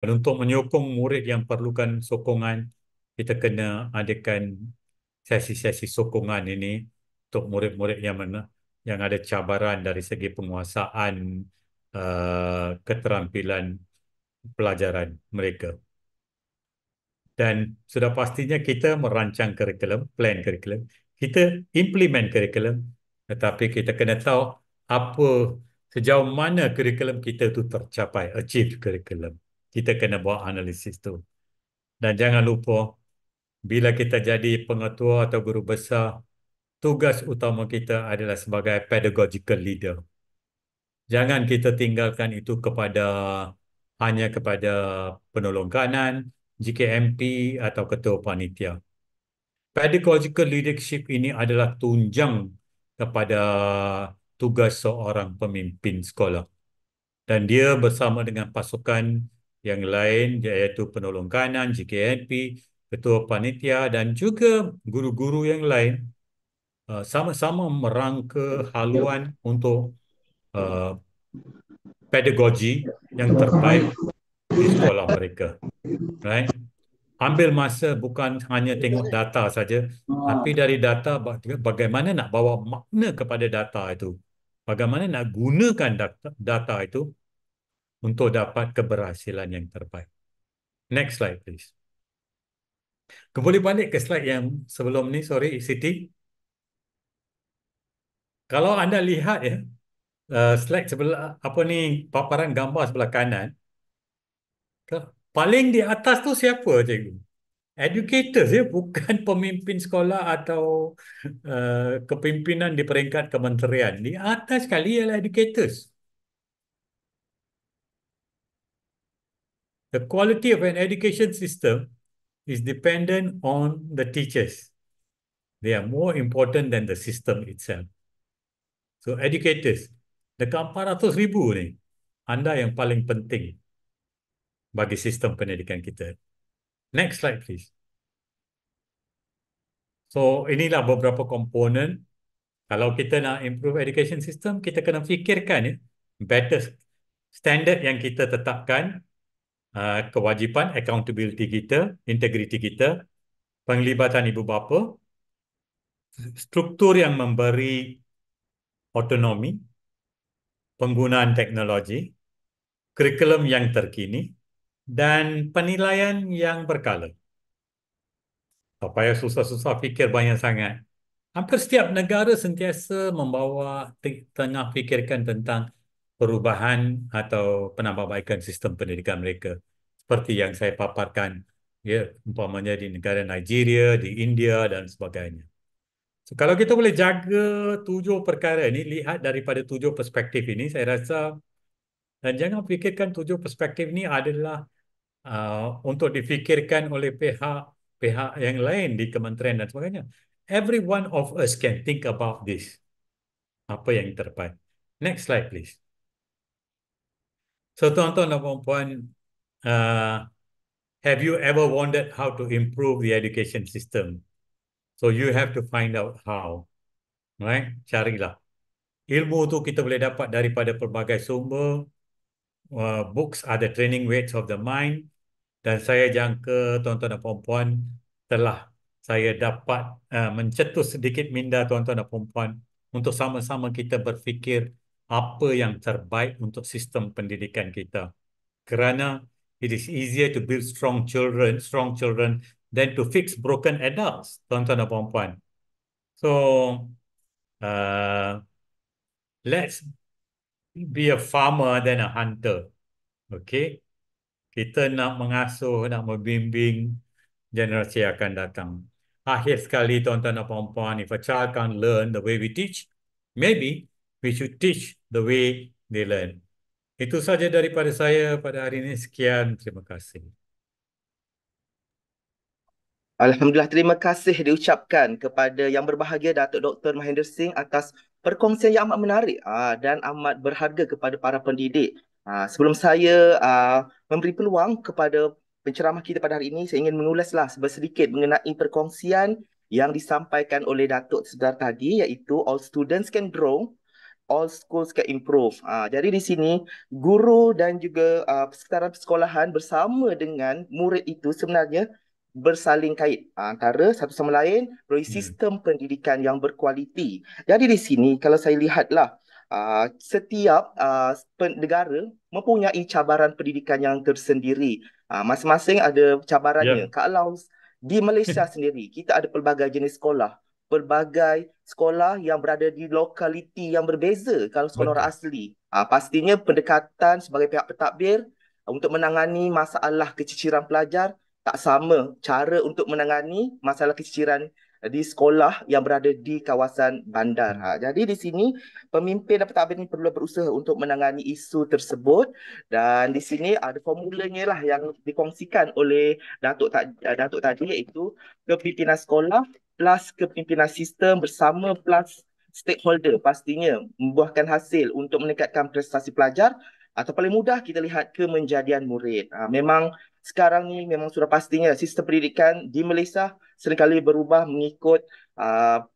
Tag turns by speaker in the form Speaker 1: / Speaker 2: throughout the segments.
Speaker 1: Dan untuk menyokong murid yang perlukan sokongan, kita kena adakan sesi-sesi sokongan ini untuk murid-murid yang mana yang ada cabaran dari segi penguasaan uh, keterampilan pelajaran mereka. Dan sudah pastinya kita merancang kurikulum, plan kurikulum, kita implement kurikulum, tetapi kita kena tahu apa sejauh mana kurikulum kita itu tercapai, achieve kurikulum kita kena bawa analisis tu. Dan jangan lupa, bila kita jadi pengetua atau guru besar, tugas utama kita adalah sebagai pedagogical leader. Jangan kita tinggalkan itu kepada hanya kepada penolong kanan, GKMP atau ketua panitia. Pedagogical leadership ini adalah tunjang kepada tugas seorang pemimpin sekolah. Dan dia bersama dengan pasukan yang lain iaitu penolong kanan, JKNP, ketua panitia dan juga guru-guru yang lain uh, sama-sama uh, merangka haluan ya. untuk uh, pedagogi yang terbaik di sekolah mereka. Right? Ambil masa bukan hanya tengok data saja, tapi dari data bagaimana nak bawa makna kepada data itu. Bagaimana nak gunakan data, data itu untuk dapat keberhasilan yang terbaik. Next slide please. Kembali balik ke slide yang sebelum ni, sorry ICT. Kalau anda lihat ya, eh, slide sebelah apa ni paparan gambar sebelah kanan. Paling di atas tu siapa cikgu? Educators ya, bukan pemimpin sekolah atau uh, kepimpinan di peringkat kementerian. Di atas sekali ialah educators. The quality of an education system is dependent on the teachers. They are more important than the system itself. So educators, the dekat 400 ribu ni, anda yang paling penting bagi sistem pendidikan kita. Next slide please. So inilah beberapa komponen kalau kita nak improve education system, kita kena fikirkan ya, better standard yang kita tetapkan Ah, kewajipan accountability kita, integriti kita, penglibatan ibu bapa, struktur yang memberi autonomi, penggunaan teknologi, kurikulum yang terkini, dan penilaian yang berkala. Tak payah susah-susah fikir banyak sangat. Hampir setiap negara sentiasa membawa tengah fikirkan tentang perubahan atau penambahbaikan sistem pendidikan mereka seperti yang saya paparkan ya umpamanya di negara Nigeria, di India dan sebagainya. So, kalau kita boleh jaga tujuh perkara ini, lihat daripada tujuh perspektif ini, saya rasa dan jangan fikirkan tujuh perspektif ini adalah uh, untuk difikirkan oleh pihak pihak yang lain di kementerian dan sebagainya. Every one of us can think about this. Apa yang terbaik. Next slide please. So tuan-tuan dan puan-puan, uh, have you ever wondered how to improve the education system? So you have to find out how. Right? Carilah. Ilmu tu kita boleh dapat daripada pelbagai sumber. Uh, books are the training weights of the mind. Dan saya jangka tuan-tuan dan puan-puan telah saya dapat uh, mencetus sedikit minda tuan-tuan dan puan-puan untuk sama-sama kita berfikir apa yang terbaik untuk sistem pendidikan kita. Kerana it is easier to build strong children, strong children than to fix broken adults, tuan-tuan dan puan-puan. So, uh, let's be a farmer than a hunter. Okay? Kita nak mengasuh, nak membimbing generasi akan datang. Akhir sekali, tuan-tuan dan puan-puan, if a child can't learn the way we teach, maybe we should teach the way they learn. Itu saja daripada saya pada hari ini. Sekian, terima
Speaker 2: kasih. Alhamdulillah, terima kasih diucapkan kepada yang berbahagia Datuk Dr. Mahendra Singh atas perkongsian yang amat menarik ah, dan amat berharga kepada para pendidik. Ah, sebelum saya ah, memberi peluang kepada penceramah kita pada hari ini, saya ingin mengulaslah sedikit mengenai perkongsian yang disampaikan oleh Datuk Sedar tadi iaitu all students can draw all schools can improve. Uh, jadi di sini guru dan juga uh, persekitaran persekolahan bersama dengan murid itu sebenarnya bersaling kait ah, antara satu sama lain melalui hmm. sistem pendidikan yang berkualiti. Jadi di sini kalau saya lihatlah uh, setiap uh, negara mempunyai cabaran pendidikan yang tersendiri. Uh, masing-masing ada cabarannya. Yeah. Kalau di Malaysia sendiri kita ada pelbagai jenis sekolah pelbagai sekolah yang berada di lokaliti yang berbeza kalau sekolah orang asli. Uh, pastinya pendekatan sebagai pihak pentadbir ah, untuk menangani masalah keciciran pelajar tak sama cara untuk menangani masalah keciciran ah, di sekolah yang berada di kawasan bandar. Ha, jadi di sini pemimpin dan pentadbir ini perlu berusaha untuk menangani isu tersebut dan di sini ada formulanya lah yang dikongsikan oleh Datuk Tadi, Datuk Tadi iaitu kepimpinan sekolah plus kepimpinan sistem bersama plus stakeholder pastinya membuahkan hasil untuk meningkatkan prestasi pelajar atau paling mudah kita lihat ke menjadian murid. Ha, memang sekarang ni memang sudah pastinya sistem pendidikan di Malaysia seringkali berubah mengikut ha,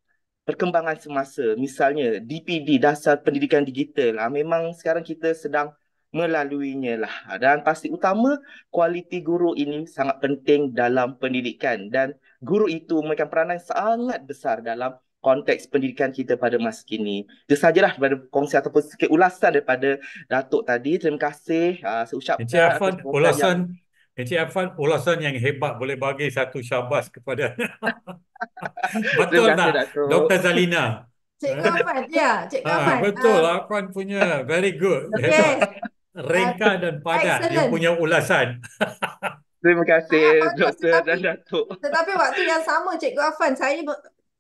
Speaker 2: perkembangan semasa. Misalnya DPD, Dasar Pendidikan Digital. Ha, memang sekarang kita sedang melaluinya lah. Dan pasti utama kualiti guru ini sangat penting dalam pendidikan dan guru itu memainkan peranan sangat besar dalam konteks pendidikan kita pada masa kini. Itu sajalah daripada kongsi ataupun sikit ulasan daripada Datuk tadi. Terima kasih. Uh, saya ucapkan. Encik Afan, ulasan yang...
Speaker 1: Encik Afan, ulasan yang hebat boleh bagi satu syabas kepada Betul kasih, tak? Datuk. Dr. Zalina.
Speaker 3: Cik Kafan, ya. Cik Kafan. Ah, ha, betul, uh,
Speaker 1: Afan punya. Very good. Okay.
Speaker 3: Rengka dan padat. Excellent. Dia punya
Speaker 1: ulasan. Terima kasih doktor dan datuk.
Speaker 4: Tetapi waktu yang sama Cikgu Afan saya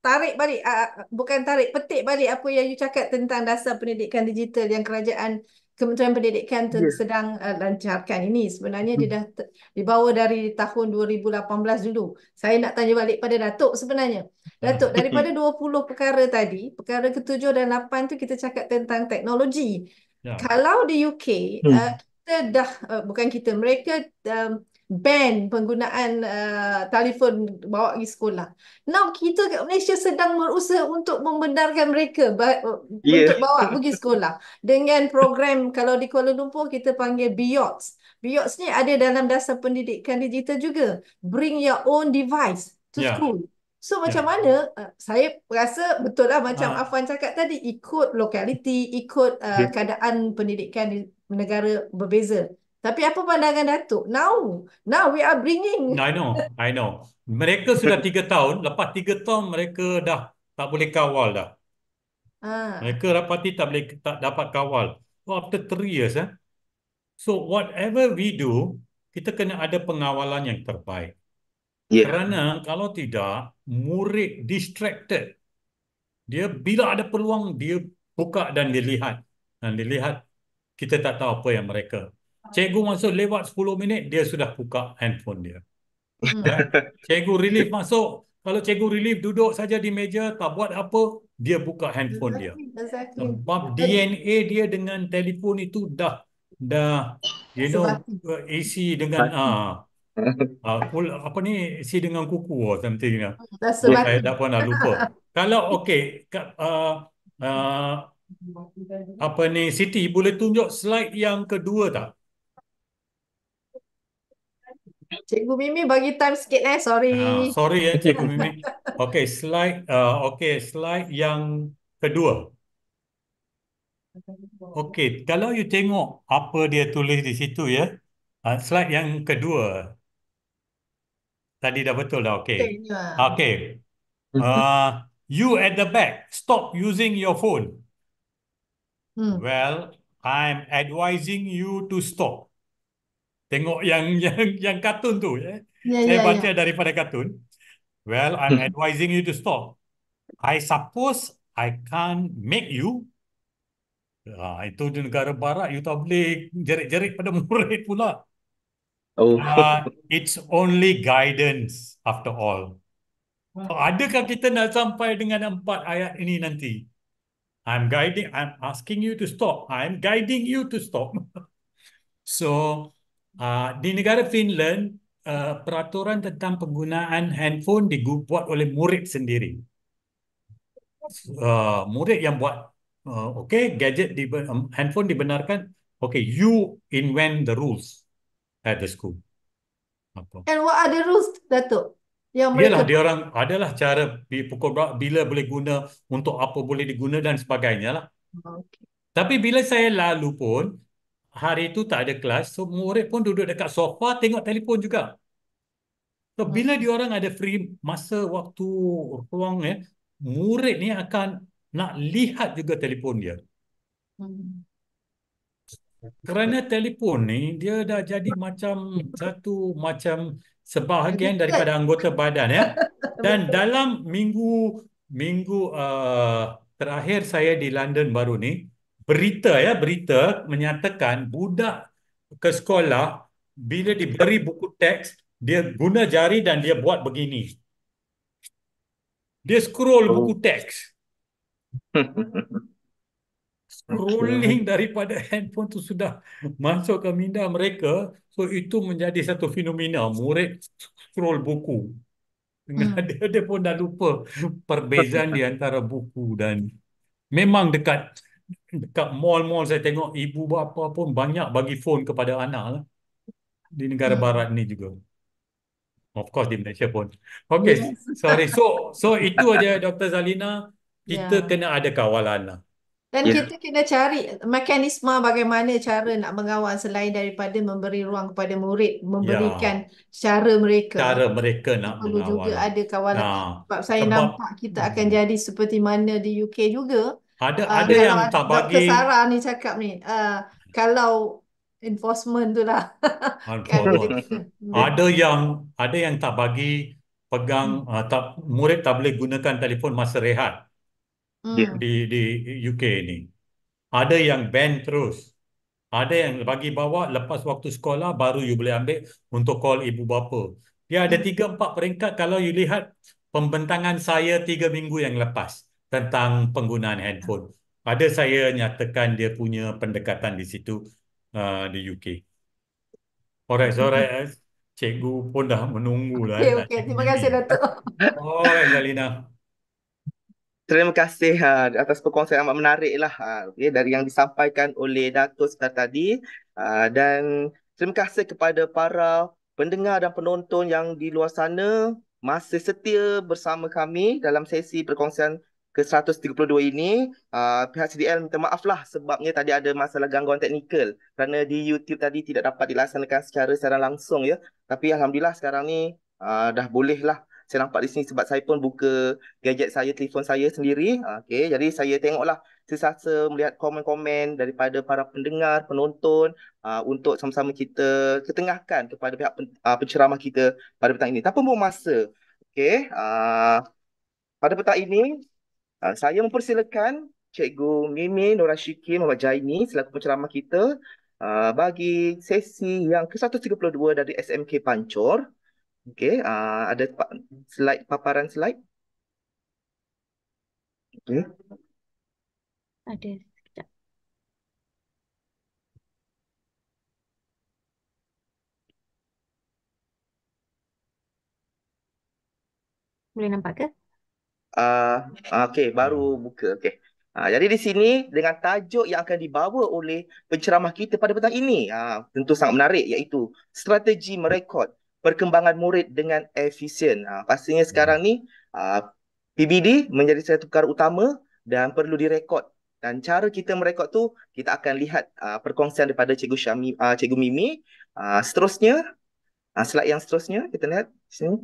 Speaker 4: tarik balik uh, bukan tarik petik balik apa yang you cakap tentang dasar pendidikan digital yang kerajaan Kementerian Pendidikan yeah. sedang uh, lancarkan ini sebenarnya dia hmm. dah dibawa dari tahun 2018 dulu. Saya nak tanya balik pada Datuk sebenarnya. Datuk hmm. daripada 20 hmm. perkara tadi, perkara ke-7 dan 8 tu kita cakap tentang teknologi. Yeah. Kalau di UK, uh, ah, kita dah uh, bukan kita mereka um, ban penggunaan uh, telefon bawa pergi sekolah. Now kita kat Malaysia sedang berusaha untuk membenarkan mereka yeah. untuk bawa pergi sekolah dengan program kalau di Kuala Lumpur kita panggil BIOTS. BIOTS ni ada dalam dasar pendidikan digital juga. Bring your own device to yeah. school. So ya. macam yeah. mana uh, saya rasa betul lah macam ha. Afwan cakap tadi ikut lokaliti, ikut uh, yeah. keadaan pendidikan di negara berbeza. Tapi apa pandangan Datuk? Now, now we are bringing. I know,
Speaker 1: I know. Mereka sudah tiga tahun. Lepas tiga tahun mereka dah tak boleh kawal dah. Ha. Mereka rapati tak boleh tak dapat kawal. So after three years. Eh? So whatever we do, kita kena ada pengawalan yang terbaik. Yeah. Kerana kalau tidak, murid distracted. Dia bila ada peluang, dia buka dan dilihat. Dan dilihat kita tak tahu apa yang mereka cikgu masuk lewat 10 minit dia sudah buka handphone dia. Hmm. Ya. cikgu relief masuk, kalau cikgu relief duduk saja di meja tak buat apa, dia buka handphone dia. Sebab DNA dia dengan telefon itu dah dah you know isi dengan ah uh, uh, apa ni isi dengan kuku or something lah. Hmm, Saya tak pernah lupa. kalau okey uh, uh, apa ni Siti boleh tunjuk slide yang kedua tak?
Speaker 4: Cikgu Mimi bagi time sikit eh. Sorry. Uh, sorry ya Cikgu Mimi.
Speaker 1: Okey, slide uh, okey, slide yang kedua. Okey, kalau you tengok apa dia tulis di situ ya. Uh, slide yang kedua. Tadi dah betul dah. Okey. Ya. Okey. Uh, you at the back, stop using your phone. Hmm. Well, I'm advising you to stop tengok yang yang yang kartun tu eh. Yeah, saya yeah, ya. baca yeah. daripada kartun. Well, I'm hmm. advising you to stop. I suppose I can't make you. Ha, itu di negara barat you tak boleh jerit-jerit pada murid pula.
Speaker 2: Oh. Ha,
Speaker 1: it's only guidance after all. Adakah kita nak sampai dengan empat ayat ini nanti? I'm guiding, I'm asking you to stop. I'm guiding you to stop. so, Uh, di negara Finland, uh, peraturan tentang penggunaan handphone dibuat oleh murid sendiri. Uh, murid yang buat, uh, okay, gadget di um, handphone dibenarkan. Okay, you invent the rules at the school. Apa? And
Speaker 4: what are the rules, Datuk? Yang mereka... Yalah, dia
Speaker 1: orang adalah cara pukul bila boleh guna untuk apa boleh diguna dan sebagainya lah. Oh, okay. Tapi bila saya lalu pun, hari itu tak ada kelas, so murid pun duduk dekat sofa tengok telefon juga. So hmm. bila dia orang ada free masa waktu ruang ya, murid ni akan nak lihat juga telefon dia. Hmm. Kerana telefon ni dia dah jadi macam satu macam sebahagian daripada anggota badan ya. Dan dalam minggu minggu uh, terakhir saya di London baru ni, berita ya berita menyatakan budak ke sekolah bila diberi buku teks dia guna jari dan dia buat begini dia scroll oh. buku teks scrolling daripada handphone tu sudah masuk ke minda mereka so itu menjadi satu fenomena murid scroll buku hmm. dengan dia pun dah lupa perbezaan di antara buku dan memang dekat dekat mall-mall saya tengok ibu bapa pun banyak bagi phone kepada anak lah. di negara barat ni juga of course di Malaysia pun okay yes. sorry so so itu aja Dr Zalina kita yeah. kena ada kawalan lah
Speaker 4: dan yeah. kita kena cari mekanisme bagaimana cara nak mengawal selain daripada memberi ruang kepada murid memberikan yeah. cara mereka cara
Speaker 1: mereka nak perlu mengawal juga ada kawalan nah. Ya. sebab saya sebab, nampak
Speaker 4: kita akan hmm. jadi seperti mana di UK juga
Speaker 1: ada uh, ada yang tak bagi Dr. Sarah
Speaker 4: ni cakap ni uh, kalau enforcement tu lah
Speaker 1: kan enforcement. Hmm. ada yang ada yang tak bagi pegang hmm. uh, tak, murid tak boleh gunakan telefon masa rehat hmm. di di UK ni ada yang ban terus ada yang bagi bawa lepas waktu sekolah baru you boleh ambil untuk call ibu bapa dia ada hmm. tiga empat peringkat kalau you lihat pembentangan saya tiga minggu yang lepas tentang penggunaan handphone. Ada saya nyatakan dia punya pendekatan di situ uh, di UK. Alright, alright. Mm-hmm. Eh, cikgu pun dah menunggu lah. Okay,
Speaker 4: okay. Terima kasih, Datuk.
Speaker 1: Alright, Zalina.
Speaker 2: Terima kasih uh, atas perkongsian amat menarik lah uh, okay, dari yang disampaikan oleh Datuk sekitar tadi. Uh, dan terima kasih kepada para pendengar dan penonton yang di luar sana masih setia bersama kami dalam sesi perkongsian ke 132 ini uh, pihak CDL minta maaf lah sebabnya tadi ada masalah gangguan teknikal kerana di YouTube tadi tidak dapat dilaksanakan secara secara langsung ya tapi alhamdulillah sekarang ni uh, dah boleh lah saya nampak di sini sebab saya pun buka gadget saya telefon saya sendiri ah, Okay, jadi saya tengoklah sesasa melihat komen-komen daripada para pendengar penonton uh, untuk sama-sama kita ketengahkan kepada pihak pen, uh, penceramah kita pada petang ini tanpa membuang masa okay, uh, pada petang ini Ah, saya mempersilakan Cikgu Mimi Norashiki, Syikir Muhammad Jaini selaku penceramah kita ah, bagi sesi yang ke-132 dari SMK Pancor. Okey, ah, ada slide paparan slide?
Speaker 1: Okey.
Speaker 3: Ada. Boleh nampak ke?
Speaker 2: uh, okey baru buka Okay. uh, ah, jadi di sini dengan tajuk yang akan dibawa oleh penceramah kita pada petang ini uh, tentu sangat menarik iaitu strategi merekod perkembangan murid dengan efisien uh, pastinya sekarang ni uh, PBD menjadi satu perkara utama dan perlu direkod dan cara kita merekod tu kita akan lihat uh, perkongsian daripada cikgu Syami uh, cikgu Mimi uh, seterusnya uh, slide yang seterusnya kita lihat sini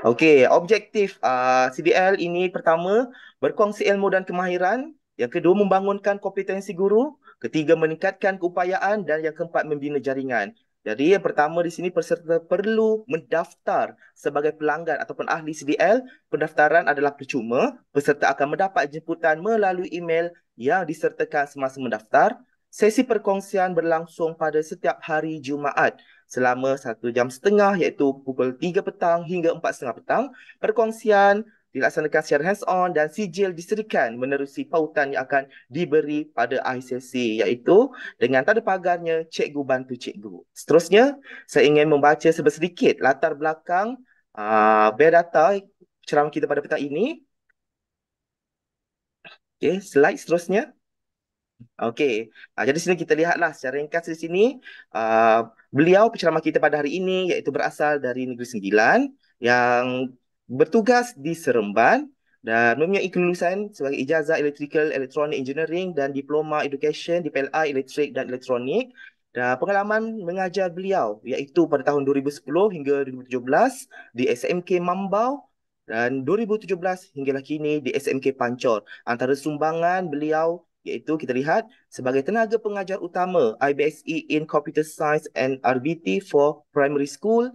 Speaker 2: Okey, objektif uh, ah, CDL ini pertama berkongsi ilmu dan kemahiran, yang kedua membangunkan kompetensi guru, ketiga meningkatkan keupayaan dan yang keempat membina jaringan. Jadi yang pertama di sini peserta perlu mendaftar sebagai pelanggan ataupun ahli CBL. Pendaftaran adalah percuma. Peserta akan mendapat jemputan melalui email yang disertakan semasa mendaftar. Sesi perkongsian berlangsung pada setiap hari Jumaat selama satu jam setengah iaitu pukul 3 petang hingga setengah petang. Perkongsian dilaksanakan secara hands-on dan sijil diserikan menerusi pautan yang akan diberi pada akhir sesi iaitu dengan tanda pagarnya Cikgu Bantu Cikgu. Seterusnya, saya ingin membaca sedikit latar belakang uh, ah, bare data ceramah kita pada petang ini. Okay, slide seterusnya. Okey, uh, jadi sini kita lihatlah secara ringkas di sini uh, beliau penceramah kita pada hari ini iaitu berasal dari Negeri Sembilan yang bertugas di Seremban dan mempunyai kelulusan sebagai ijazah Electrical Electronic Engineering dan Diploma Education di PLA Electric dan Electronic dan pengalaman mengajar beliau iaitu pada tahun 2010 hingga 2017 di SMK Mambau dan 2017 hinggalah kini di SMK Pancor. Antara sumbangan beliau iaitu kita lihat sebagai tenaga pengajar utama IBSE in Computer Science and RBT for Primary School,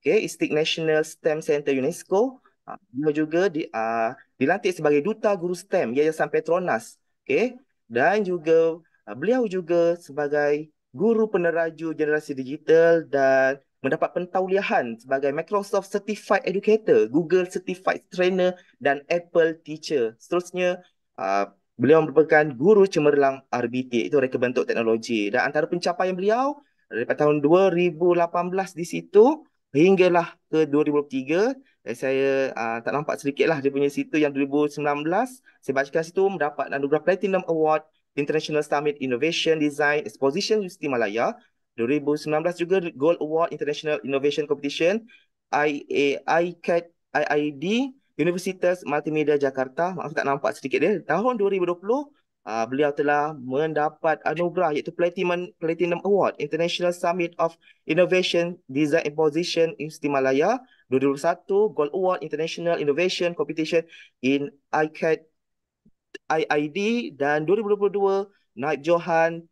Speaker 2: okay, Istik National STEM Center UNESCO, ah, dia juga di, uh, dilantik sebagai Duta Guru STEM Yayasan Petronas, okay, dan juga uh, beliau juga sebagai Guru Peneraju Generasi Digital dan mendapat pentauliahan sebagai Microsoft Certified Educator, Google Certified Trainer dan Apple Teacher. Seterusnya, uh, Beliau merupakan guru cemerlang RBT itu reka bentuk teknologi dan antara pencapaian beliau dari tahun 2018 di situ hinggalah ke 2003 eh, saya uh, tak nampak sedikit lah dia punya situ yang 2019 saya baca situ mendapat anugerah Platinum Award International Summit Innovation Design Exposition Universiti Malaya 2019 juga Gold Award International Innovation Competition IAICAT IID Universitas Multimedia Jakarta. Maaf tak nampak sedikit dia. Tahun 2020 Uh, ah, beliau telah mendapat anugerah iaitu Platinum Platinum Award International Summit of Innovation Design and Position in Malaya 2021 Gold Award International Innovation Competition in Icad IID dan 2022 Naib Johan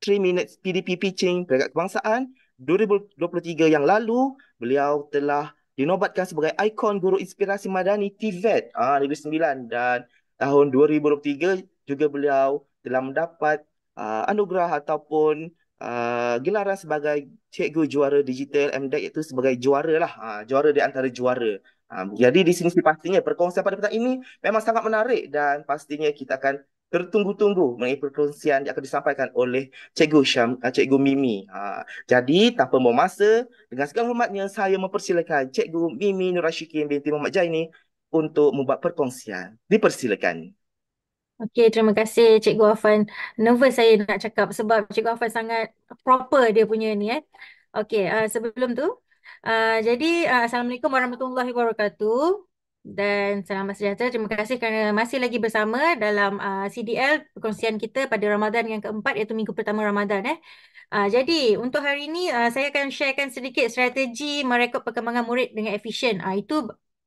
Speaker 2: 3 Minutes PDP Pitching peringkat kebangsaan 2023 yang lalu beliau telah dinobatkan sebagai ikon guru inspirasi madani TVET ah Negeri Sembilan dan tahun 2023 juga beliau telah mendapat uh, anugerah ataupun uh, gelaran sebagai cikgu juara digital MDEC itu sebagai juara lah, uh, juara di antara juara. Uh, jadi di sini pastinya perkongsian pada petang ini memang sangat menarik dan pastinya kita akan tertunggu-tunggu mengenai perkongsian yang akan disampaikan oleh Cikgu Syam, ah, Cikgu Mimi. Ah, jadi tanpa membuang masa, dengan segala hormatnya saya mempersilakan Cikgu Mimi Nur Ashikin binti Muhammad Jai ini untuk membuat perkongsian. Dipersilakan.
Speaker 3: Okey, terima kasih Cikgu Afan. Nervous saya nak cakap sebab Cikgu Afan sangat proper dia punya ni. Eh. Okey, uh, sebelum tu, Uh, jadi uh, Assalamualaikum warahmatullahi wabarakatuh dan selamat sejahtera. Terima kasih kerana masih lagi bersama dalam uh, CDL perkongsian kita pada Ramadan yang keempat iaitu minggu pertama Ramadan. Eh. Uh, jadi untuk hari ini uh, saya akan sharekan sedikit strategi merekod perkembangan murid dengan efisien. Uh, itu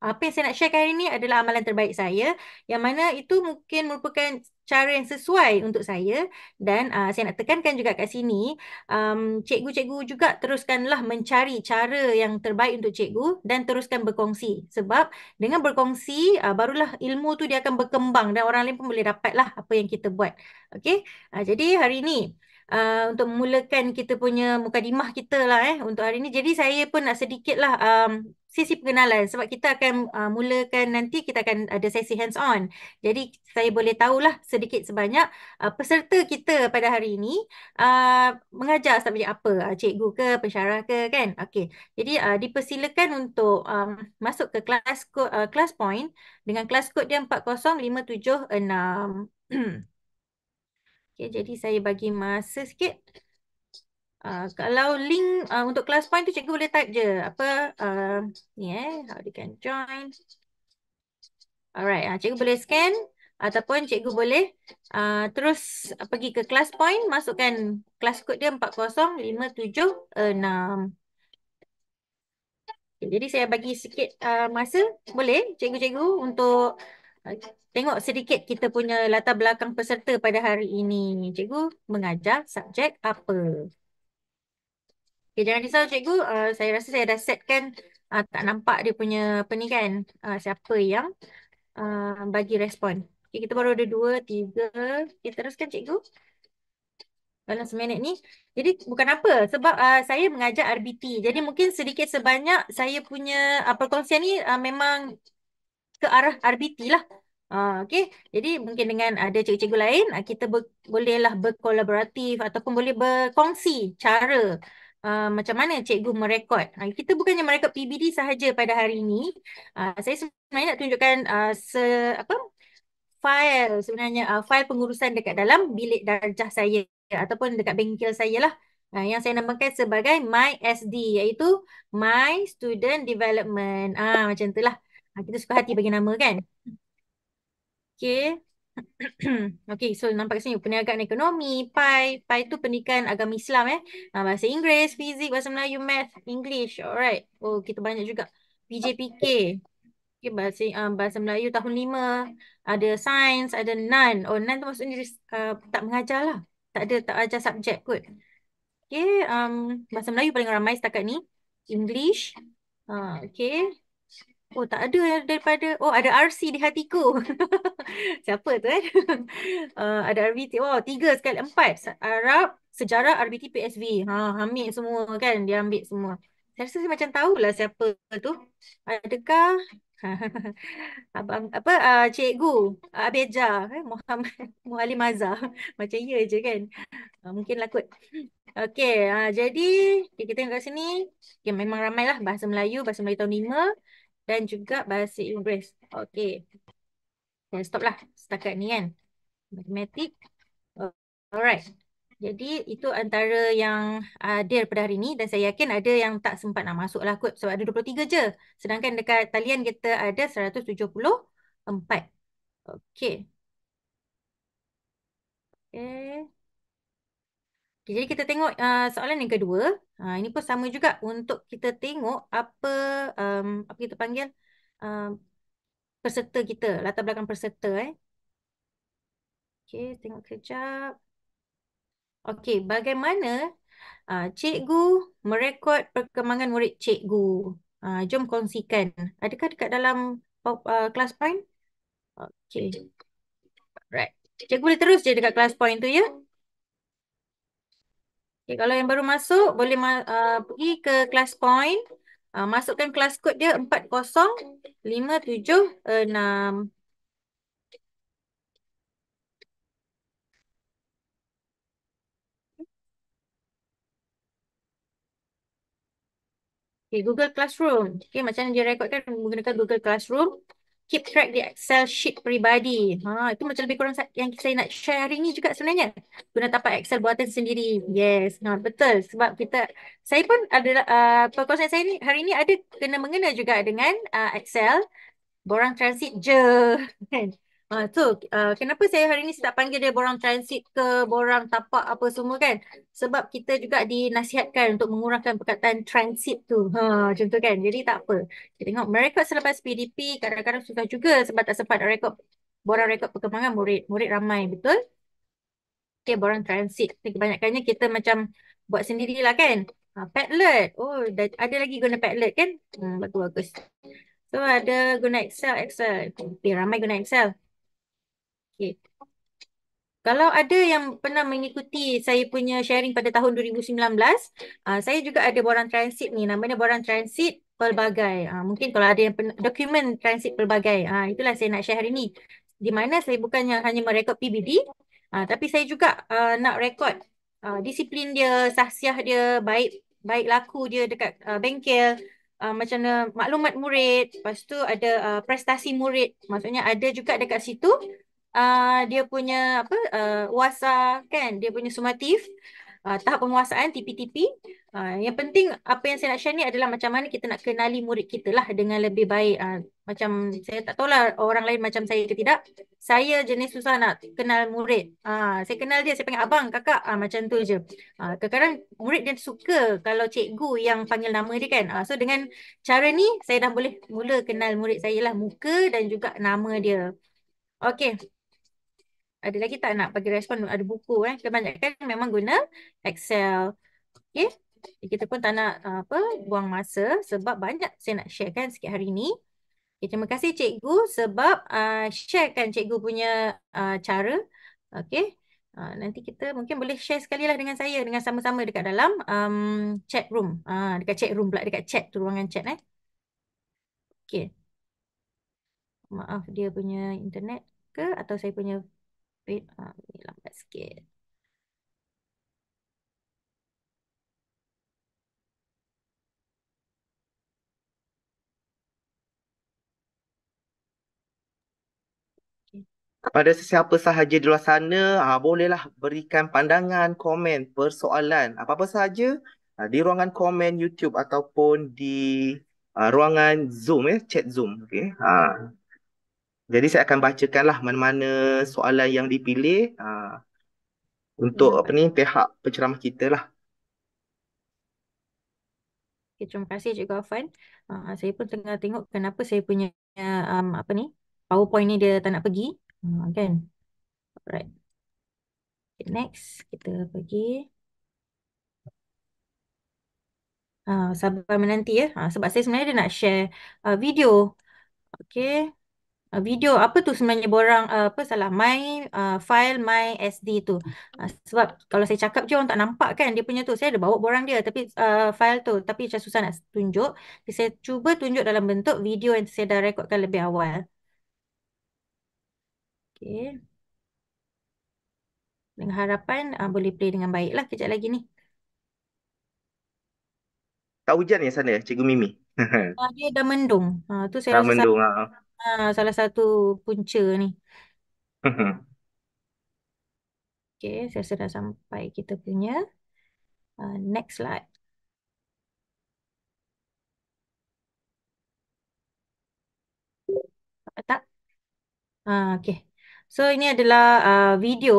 Speaker 3: apa yang saya nak sharekan hari ini adalah amalan terbaik saya yang mana itu mungkin merupakan cara yang sesuai untuk saya dan uh, saya nak tekankan juga kat sini um, cikgu-cikgu juga teruskanlah mencari cara yang terbaik untuk cikgu dan teruskan berkongsi sebab dengan berkongsi uh, barulah ilmu tu dia akan berkembang dan orang lain pun boleh dapatlah apa yang kita buat okey uh, jadi hari ini Uh, untuk memulakan kita punya mukadimah kita lah eh untuk hari ini. Jadi saya pun nak sedikit lah um, sesi pengenalan sebab kita akan uh, mulakan nanti kita akan ada sesi hands on. Jadi saya boleh tahu lah sedikit sebanyak uh, peserta kita pada hari ini uh, mengajar sebagai apa, uh, cikgu ke, pensyarah ke kan. Okay. Jadi uh, dipersilakan untuk um, masuk ke kelas uh, point dengan kelas kod dia 40576. Okay, jadi saya bagi masa sikit. Uh, kalau link uh, untuk kelas point tu cikgu boleh type je. Apa? Uh, ni eh. How they can join. Alright. Uh, cikgu boleh scan. Ataupun cikgu boleh uh, terus pergi ke kelas point. Masukkan kelas kod dia 40576. Okay, jadi saya bagi sikit uh, masa. Boleh cikgu-cikgu untuk... Tengok sedikit kita punya latar belakang peserta pada hari ini. Cikgu mengajar subjek apa? Okay, jangan risau cikgu. Uh, saya rasa saya dah setkan uh, tak nampak dia punya apa ni kan. Uh, ah, siapa yang uh, bagi respon. Okay, kita baru ada dua, tiga. Kita teruskan cikgu. Dalam seminit ni. Jadi bukan apa. Sebab uh, saya mengajar RBT. Jadi mungkin sedikit sebanyak saya punya uh, perkongsian ni uh, memang ke arah RBT lah. Uh, ah, okay. Jadi mungkin dengan ada cikgu-cikgu lain, uh, kita ber- bolehlah berkolaboratif ataupun boleh berkongsi cara uh, macam mana cikgu merekod. Uh, kita bukannya merekod PBD sahaja pada hari ini. Uh, saya sebenarnya nak tunjukkan uh, se- apa? file sebenarnya uh, file pengurusan dekat dalam bilik darjah saya ataupun dekat bengkel saya lah uh, yang saya namakan sebagai my SD iaitu my student development ah uh, macam lah Ha, kita suka hati bagi nama kan. Okay. okay, so nampak kat sini perniagaan ekonomi, PAI. PAI tu pendidikan agama Islam eh. Ha, bahasa Inggeris, Fizik, Bahasa Melayu, Math, English. Alright. Oh, kita banyak juga. PJPK. Okay, bahasa, uh, bahasa Melayu tahun 5. Ada Sains, ada NAN. Oh, NAN tu maksudnya uh, tak mengajar lah. Tak ada, tak ajar subjek kot. Okay, um, Bahasa Melayu paling ramai setakat ni. English. Uh, okay, Oh tak ada eh, daripada Oh ada RC di hatiku Siapa tu kan eh? uh, Ada RBT Wow tiga sekali Empat Arab Sejarah RBT PSV ha, Ambil semua kan Dia ambil semua Saya rasa saya macam tahulah siapa tu Adakah Abang apa uh, Cikgu uh, Abeja eh? Muhammad Muhalim Azhar Macam ya je kan uh, Mungkin lah kot Okay, uh, jadi okay, kita tengok kat sini okay, Memang ramailah bahasa Melayu Bahasa Melayu tahun 5 dan juga bahasa Inggeris. Okey. Dan eh, stoplah setakat ni kan. Matematik. Alright. Jadi itu antara yang ada pada hari ni dan saya yakin ada yang tak sempat nak masuk lah kot sebab ada 23 je. Sedangkan dekat talian kita ada 174. Okey. Okay. Eh, Okay, jadi kita tengok uh, soalan yang kedua. Uh, ini pun sama juga untuk kita tengok apa um, apa kita panggil uh, peserta kita, latar belakang peserta. Eh. Okay, tengok kejap. Okay, bagaimana uh, cikgu merekod perkembangan murid cikgu? Uh, jom kongsikan. Adakah dekat dalam uh, kelas point? Okay. Right. Cikgu boleh terus je dekat kelas point tu ya. Yeah? Okay, kalau yang baru masuk boleh ma uh, pergi ke class point. Uh, masukkan class code dia 40576. Okay, Google Classroom. Okay, macam dia rekodkan menggunakan Google Classroom keep track di Excel sheet peribadi. Ha, itu macam lebih kurang yang saya nak share hari ini juga sebenarnya. Guna tapak Excel buatan sendiri. Yes, ha, betul. Sebab kita, saya pun ada, uh, perkongsian saya ni hari ini ada kena mengena juga dengan uh, Excel. Borang transit je. Kan? Uh, so uh, kenapa saya hari ni saya tak panggil dia borang transit ke borang tapak apa semua kan sebab kita juga dinasihatkan untuk mengurangkan perkataan transit tu ha, macam kan jadi tak apa kita tengok mereka selepas PDP kadang-kadang susah juga sebab tak sempat rekod borang rekod perkembangan murid murid ramai betul okay borang transit kebanyakannya kita macam buat sendirilah kan uh, padlet oh dah, ada lagi guna padlet kan hmm, bagus bagus So ada guna Excel, Excel. Okay, ramai guna Excel. Okay. Kalau ada yang pernah mengikuti saya punya sharing pada tahun 2019, uh, ah, saya juga ada borang transit ni. Namanya borang transit pelbagai. Uh, mungkin kalau ada yang pernah, dokumen transit pelbagai. Uh, itulah saya nak share hari ni. Di mana saya bukannya hanya merekod PBD, uh, tapi saya juga uh, nak rekod uh, disiplin dia, sahsiah dia, baik baik laku dia dekat uh, bengkel, Uh, macam mana maklumat murid, lepas tu ada uh, prestasi murid, maksudnya ada juga dekat situ Ah, dia punya apa uh, wasa kan dia punya sumatif uh, tahap penguasaan TPTP uh, yang penting apa yang saya nak share ni adalah macam mana kita nak kenali murid kita lah dengan lebih baik uh, macam saya tak tahu lah orang lain macam saya ke tidak saya jenis susah nak kenal murid uh, saya kenal dia saya panggil abang kakak uh, macam tu je uh, kadang-kadang murid dia suka kalau cikgu yang panggil nama dia kan uh, so dengan cara ni saya dah boleh mula kenal murid saya lah muka dan juga nama dia Okay, ada lagi tak nak bagi respon ada buku eh kebanyakan memang guna excel okey kita pun tak nak uh, apa buang masa sebab banyak saya nak share kan sikit hari ni okay, terima kasih cikgu sebab uh, sharekan cikgu punya uh, cara okey uh, nanti kita mungkin boleh share sekali lah dengan saya dengan sama-sama dekat dalam um, chat room uh, dekat chat room pula dekat chat tu ruangan chat eh okey maaf dia punya internet ke atau saya punya Wait, uh, ah, ni lambat sikit.
Speaker 2: Pada sesiapa sahaja di luar sana, uh, bolehlah berikan pandangan, komen, persoalan, apa-apa sahaja uh, di ruangan komen YouTube ataupun di uh, ruangan Zoom, eh, chat Zoom. Okay. Uh. Jadi saya akan bacakanlah mana-mana soalan yang dipilih uh, untuk ya, apa ni pihak penceramah kita lah.
Speaker 3: Okay, terima kasih Cikgu Afan. Uh, ha, saya pun tengah tengok kenapa saya punya um, apa ni PowerPoint ni dia tak nak pergi. Uh, kan? Alright. Okay, next, kita pergi. Uh, sabar menanti ya. Uh, sebab saya sebenarnya dia nak share uh, video. Okay. Ah, video apa tu sebenarnya borang uh, apa salah my uh, file my sd tu uh, sebab kalau saya cakap je orang tak nampak kan dia punya tu saya ada bawa borang dia tapi uh, file tu tapi macam susah nak tunjuk Jadi saya cuba tunjuk dalam bentuk video yang saya dah rekodkan lebih awal okey dengan harapan uh, boleh play dengan baiklah kejap lagi ni
Speaker 2: tak hujan ya sana ya cikgu mimi uh,
Speaker 3: dia dah mendung ha uh, tu saya dah rasa mendung, saya... Uh. Ah, salah satu punca ni. Mm-hmm. Okay, saya sudah sampai kita punya. Uh, next slide. Tak? Ah, okay. So, ini adalah uh, video.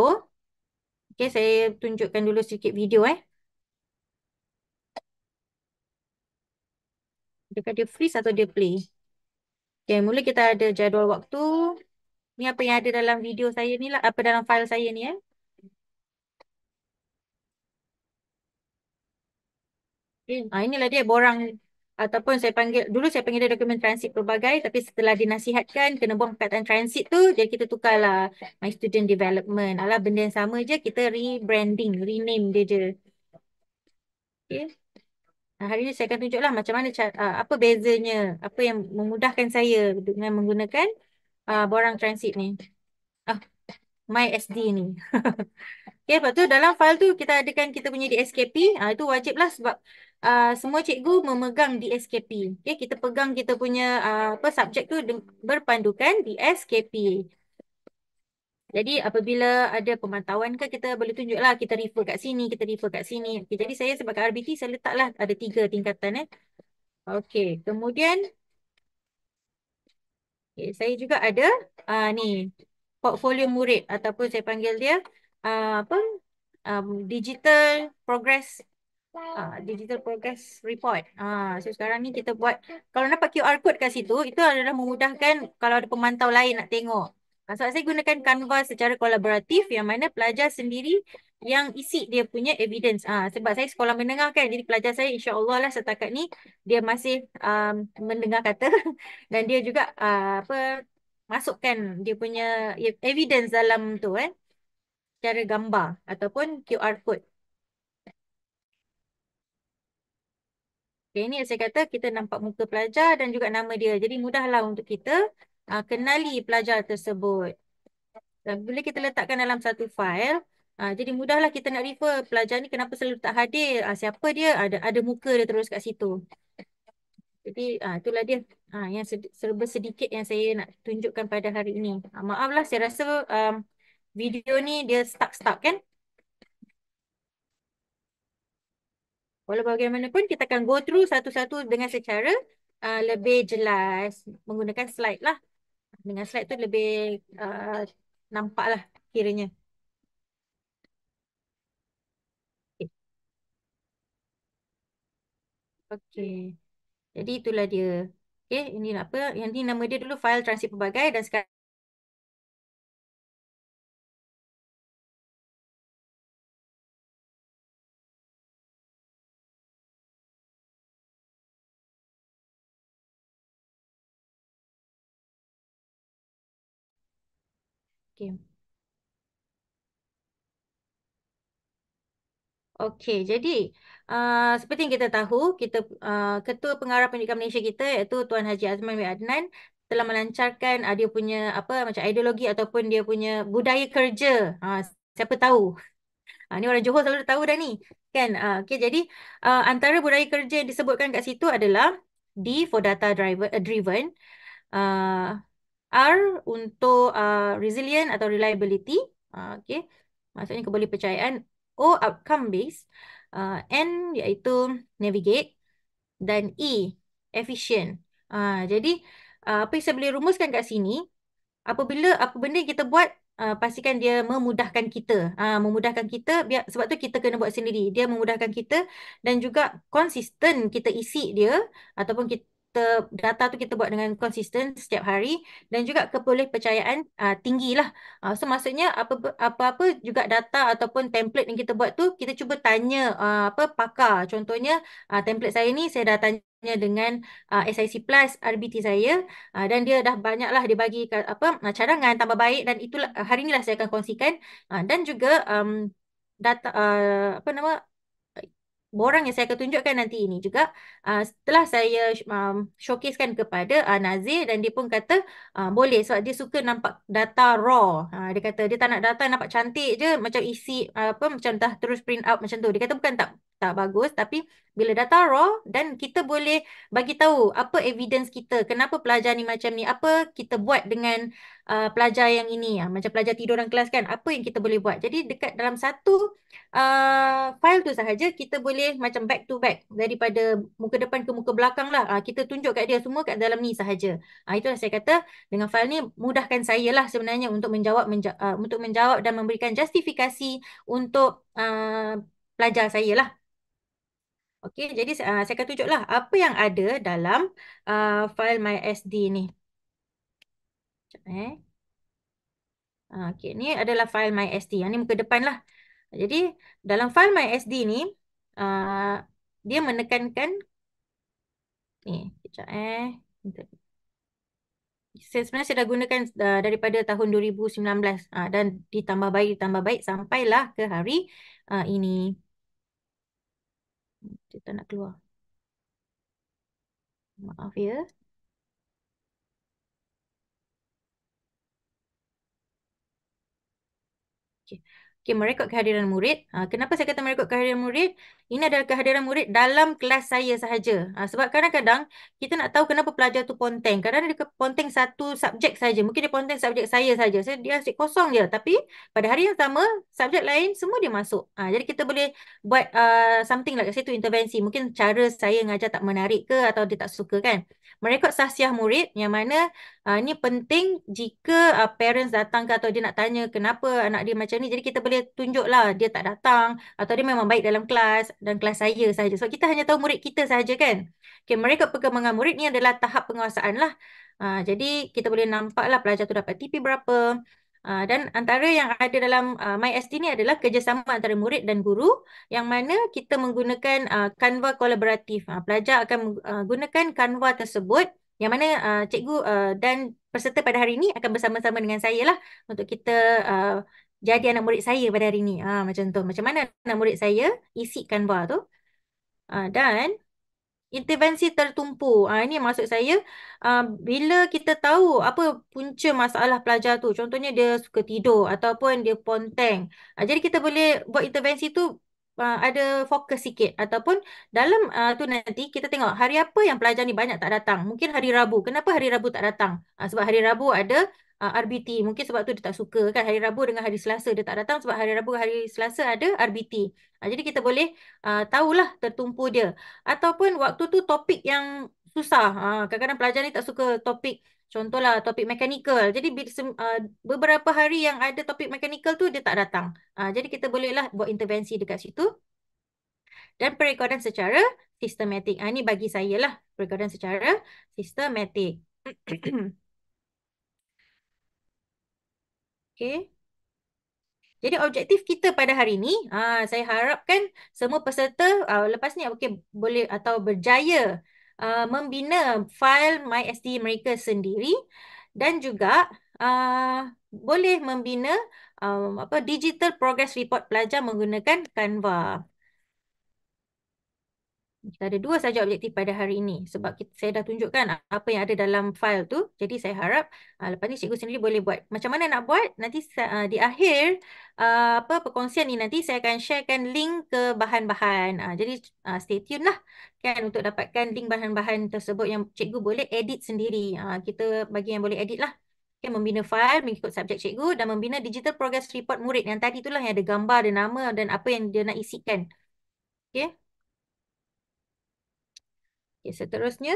Speaker 3: Okay, saya tunjukkan dulu sedikit video eh. Dekat dia freeze atau dia play? Okay, mula kita ada jadual waktu. Ni apa yang ada dalam video saya ni lah. Apa dalam file saya ni eh. Ha, inilah dia borang ataupun saya panggil dulu saya panggil dia dokumen transit pelbagai tapi setelah dinasihatkan kena buang perkataan transit tu jadi kita tukarlah my student development alah benda yang sama je kita rebranding rename dia je okey Ah, hari ni saya akan tunjuklah macam mana uh, apa bezanya, apa yang memudahkan saya dengan menggunakan uh, borang transit ni. Ah, my SD ni. okay, ya, lepas tu dalam file tu kita adakan kita punya DSKP. Uh, itu wajiblah sebab uh, semua cikgu memegang DSKP. Okay, ya, kita pegang kita punya uh, apa subjek tu berpandukan DSKP. Okay. Jadi apabila ada pemantauan kan kita boleh tunjuklah kita refer kat sini, kita refer kat sini. Okay, jadi saya sebagai RBT saya letaklah ada tiga tingkatan eh. Okey, kemudian okay, saya juga ada uh, ni portfolio murid ataupun saya panggil dia uh, apa um, digital progress Uh, digital progress report. Ah, uh, so sekarang ni kita buat kalau nampak QR code kat situ itu adalah memudahkan kalau ada pemantau lain nak tengok. Maksud saya gunakan Canva secara kolaboratif yang mana pelajar sendiri yang isi dia punya evidence. Ah ha, sebab saya sekolah menengah kan jadi pelajar saya insya-Allah lah setakat ni dia masih um, mendengar kata dan dia juga uh, apa masukkan dia punya evidence dalam tu eh cara gambar ataupun QR code. Okay, ini saya kata kita nampak muka pelajar dan juga nama dia. Jadi mudahlah untuk kita uh, kenali pelajar tersebut. Dan bila kita letakkan dalam satu file, uh, jadi mudahlah kita nak refer pelajar ni kenapa selalu tak hadir, uh, siapa dia, uh, ada, ada muka dia terus kat situ. Jadi uh, itulah dia uh, yang serba sedikit yang saya nak tunjukkan pada hari ini. Uh, maaflah saya rasa um, video ni dia stuck-stuck kan? Walau bagaimanapun kita akan go through satu-satu dengan secara uh, lebih jelas menggunakan slide lah dengan slide tu lebih uh, nampak lah kiranya. Okey. Jadi itulah dia. Okey, ini apa? Yang ini nama dia dulu file transit pelbagai dan sekarang Okay, Okey, jadi uh, seperti yang kita tahu, kita uh, Ketua Pengarah Pendidikan Malaysia kita iaitu Tuan Haji Azman bin Adnan telah melancarkan uh, dia punya apa macam ideologi ataupun dia punya budaya kerja. Uh, siapa tahu? Uh, ni orang Johor selalu tahu dah ni. Kan? Uh, Okey, jadi uh, antara budaya kerja yang disebutkan kat situ adalah D for data driver, uh, driven. Uh, R untuk uh, resilient atau reliability. Uh, okay. Maksudnya kepercayaan. O, outcome based. Uh, N iaitu navigate. Dan E, efficient. Uh, jadi, uh, apa yang saya boleh rumuskan kat sini, apabila apa benda kita buat, uh, pastikan dia memudahkan kita. Uh, memudahkan kita, biar, sebab tu kita kena buat sendiri. Dia memudahkan kita dan juga konsisten kita isi dia ataupun kita kita data tu kita buat dengan konsisten setiap hari dan juga keboleh percayaan uh, tinggilah. Uh, so maksudnya apa apa-apa juga data ataupun template yang kita buat tu kita cuba tanya uh, apa pakar. Contohnya uh, template saya ni saya dah tanya dengan uh, SIC Plus RBT saya uh, dan dia dah banyaklah dia bagi apa cadangan tambah baik dan itulah hari inilah saya akan kongsikan uh, dan juga um, data uh, apa nama borang yang saya akan tunjukkan nanti ini juga uh, setelah saya um, showcasekan kepada uh, Nazir dan dia pun kata uh, boleh sebab dia suka nampak data raw. Uh, dia kata dia tak nak data nampak cantik je macam isi uh, apa macam dah terus print out macam tu. Dia kata bukan tak tak bagus tapi bila data raw dan kita boleh bagi tahu apa evidence kita kenapa pelajar ni macam ni apa kita buat dengan uh, pelajar yang ini ya macam pelajar tidur dalam kelas kan apa yang kita boleh buat jadi dekat dalam satu uh, file tu sahaja kita boleh macam back to back daripada muka depan ke muka belakang lah uh, kita tunjuk kat dia semua kat dalam ni sahaja uh, itulah saya kata dengan file ni mudahkan saya lah sebenarnya untuk menjawab menja- uh, untuk menjawab dan memberikan justifikasi untuk uh, pelajar saya lah Okey, jadi uh, saya akan tunjuklah apa yang ada dalam uh, file MySD ni. Sekejap eh. Ah, okey, ni adalah file MySD. Yang ni muka depan lah. Jadi, dalam file MySD ni, uh, dia menekankan ni. Sekejap eh. Sebenarnya saya dah gunakan uh, daripada tahun 2019 uh, dan ditambah baik, ditambah baik sampailah ke hari uh, Ini. Dia nak keluar. Maaf ya. okay, merekod kehadiran murid. Uh, kenapa saya kata merekod kehadiran murid? Ini adalah kehadiran murid dalam kelas saya sahaja. Uh, sebab kadang-kadang kita nak tahu kenapa pelajar tu ponteng. Kadang-kadang dia ponteng satu subjek saja. Mungkin dia ponteng subjek saya saja. Saya dia asyik kosong je. Tapi pada hari yang sama, subjek lain semua dia masuk. Uh, jadi kita boleh buat uh, something like lah situ intervensi. Mungkin cara saya mengajar tak menarik ke atau dia tak suka kan merekod sahsiah murid yang mana uh, ah, ni penting jika uh, parents datang ke atau dia nak tanya kenapa anak dia macam ni jadi kita boleh tunjuk lah dia tak datang atau dia memang baik dalam kelas dan kelas saya saja so kita hanya tahu murid kita saja kan okey merekod perkembangan murid ni adalah tahap penguasaan lah uh, jadi kita boleh nampak lah pelajar tu dapat TP berapa Ah, dan antara yang ada dalam uh, MyST ni adalah kerjasama antara murid dan guru yang mana kita menggunakan kanva ah, uh, kolaboratif. Uh, pelajar akan menggunakan kanva tersebut yang mana uh, cikgu uh, dan peserta pada hari ini akan bersama-sama dengan saya lah untuk kita uh, jadi anak murid saya pada hari ini. Uh, macam tu. Macam mana anak murid saya isi kanva tu. Uh, dan intervensi tertumpu. Ha, ini maksud saya ha, bila kita tahu apa punca masalah pelajar tu. Contohnya dia suka tidur ataupun dia ponteng. Ha, jadi kita boleh buat intervensi tu ha, ada fokus sikit ataupun dalam ha, tu nanti kita tengok hari apa yang pelajar ni banyak tak datang. Mungkin hari Rabu. Kenapa hari Rabu tak datang? Ha, sebab hari Rabu ada uh, ah, RBT. Mungkin sebab tu dia tak suka kan hari Rabu dengan hari Selasa dia tak datang sebab hari Rabu hari Selasa ada RBT. Uh, ah, jadi kita boleh uh, tahulah tertumpu dia. Ataupun waktu tu topik yang susah. Kadang-kadang uh, pelajar ni tak suka topik contohlah topik mechanical. Jadi beberapa hari yang ada topik mechanical tu dia tak datang. jadi kita bolehlah buat intervensi dekat situ. Dan perekodan secara sistematik. Ini bagi saya lah. Perekodan secara sistematik. Okay. Jadi objektif kita pada hari ini, ha, saya harapkan semua peserta uh, lepas ni okay, boleh atau berjaya uh, membina file MySD mereka sendiri dan juga uh, boleh membina um, apa digital progress report pelajar menggunakan Canva kita ada dua saja objektif pada hari ini sebab kita, saya dah tunjukkan apa yang ada dalam fail tu jadi saya harap uh, lepas ni cikgu sendiri boleh buat macam mana nak buat nanti uh, di akhir uh, apa perkongsian ni nanti saya akan sharekan link ke bahan-bahan uh, jadi uh, stay tune lah kan untuk dapatkan link bahan-bahan tersebut yang cikgu boleh edit sendiri uh, kita bagi yang boleh edit lah kan membina fail mengikut subjek cikgu dan membina digital progress report murid yang tadi itulah yang ada gambar ada nama dan apa yang dia nak isikan Okay. Okay, seterusnya,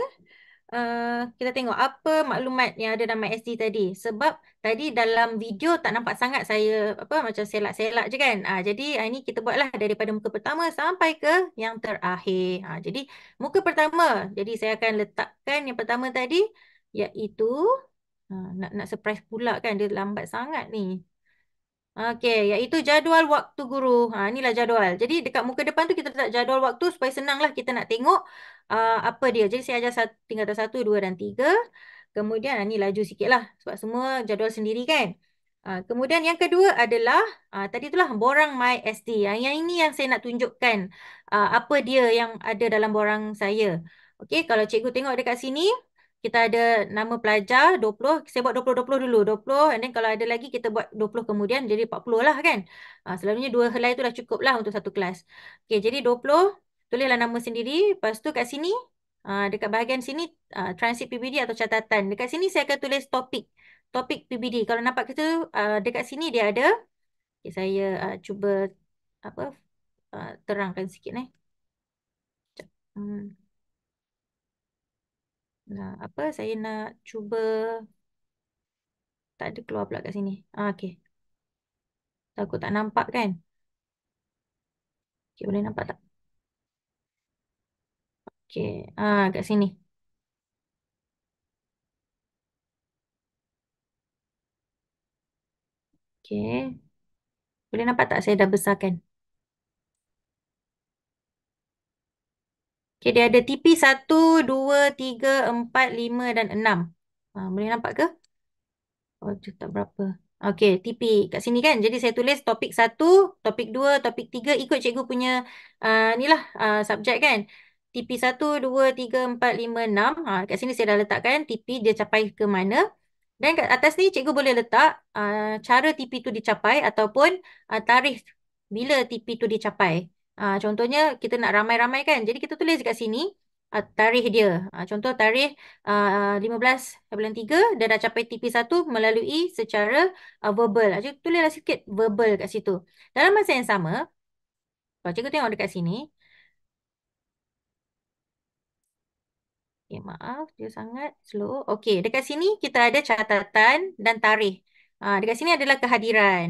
Speaker 3: uh, kita tengok apa maklumat yang ada dalam SD tadi. Sebab tadi dalam video tak nampak sangat saya apa macam selak-selak je kan. Uh, jadi uh, ini kita buatlah daripada muka pertama sampai ke yang terakhir. Uh, jadi muka pertama, jadi saya akan letakkan yang pertama tadi iaitu uh, nak, nak surprise pula kan dia lambat sangat ni. Okey, iaitu jadual waktu guru. Ha, inilah jadual. Jadi dekat muka depan tu kita letak jadual waktu supaya senanglah kita nak tengok uh, apa dia. Jadi saya ajar satu, tingkatan satu, dua dan tiga. Kemudian, ah, ni laju sikit lah. Sebab semua jadual sendiri kan. Ha, kemudian yang kedua adalah, ha, tadi itulah borang my SD. Yang, ini yang saya nak tunjukkan. Ha, apa dia yang ada dalam borang saya. Okey, kalau cikgu tengok dekat sini kita ada nama pelajar 20, saya buat 20-20 dulu, 20 and then kalau ada lagi kita buat 20 kemudian jadi 40 lah kan. Uh, selalunya dua helai tu dah cukup lah untuk satu kelas. Okay, jadi 20, tulislah nama sendiri, lepas tu kat sini, uh, dekat bahagian sini uh, transit PBD atau catatan. Dekat sini saya akan tulis topik, topik PBD. Kalau nampak kita uh, dekat sini dia ada, okay, saya uh, cuba apa uh, terangkan sikit ni. Eh. Hmm. Nah, apa saya nak cuba tak ada keluar pula kat sini. Ah okey. Takut tak nampak kan? Okey, boleh nampak tak? Okey, ah kat sini. Okey. Boleh nampak tak saya dah besarkan? Okey, dia ada tipi satu, dua, tiga, empat, lima dan enam. Ha, boleh nampak ke? Oh, tak berapa. Okay, tipi kat sini kan. Jadi saya tulis topik satu, topik dua, topik tiga. ikut cikgu punya uh, ah, ni lah uh, ah, subjek kan. Tipi satu, dua, tiga, empat, lima, enam. Ha, kat sini saya dah letakkan Tipi dia capai ke mana. Dan kat atas ni cikgu boleh letak uh, cara tipi tu dicapai ataupun uh, tarikh bila tipi tu dicapai. Uh, contohnya kita nak ramai-ramai kan. Jadi kita tulis dekat sini uh, tarikh dia. Uh, contoh tarikh uh, 15 bulan 3 dan dah capai TP1 melalui secara uh, verbal. Jadi tulislah sikit verbal kat situ. Dalam masa yang sama, kalau cikgu tengok dekat sini. Okay, eh, maaf, dia sangat slow. Okay, dekat sini kita ada catatan dan tarikh. Uh, dekat sini adalah kehadiran.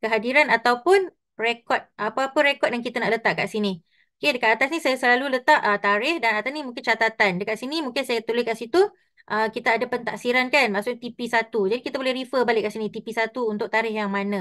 Speaker 3: Kehadiran ataupun rekod apa-apa rekod yang kita nak letak kat sini. Okey dekat atas ni saya selalu letak uh, tarikh dan atas ni mungkin catatan. Dekat sini mungkin saya tulis kat situ uh, kita ada pentaksiran kan maksudnya TP1. Jadi kita boleh refer balik kat sini TP1 untuk tarikh yang mana.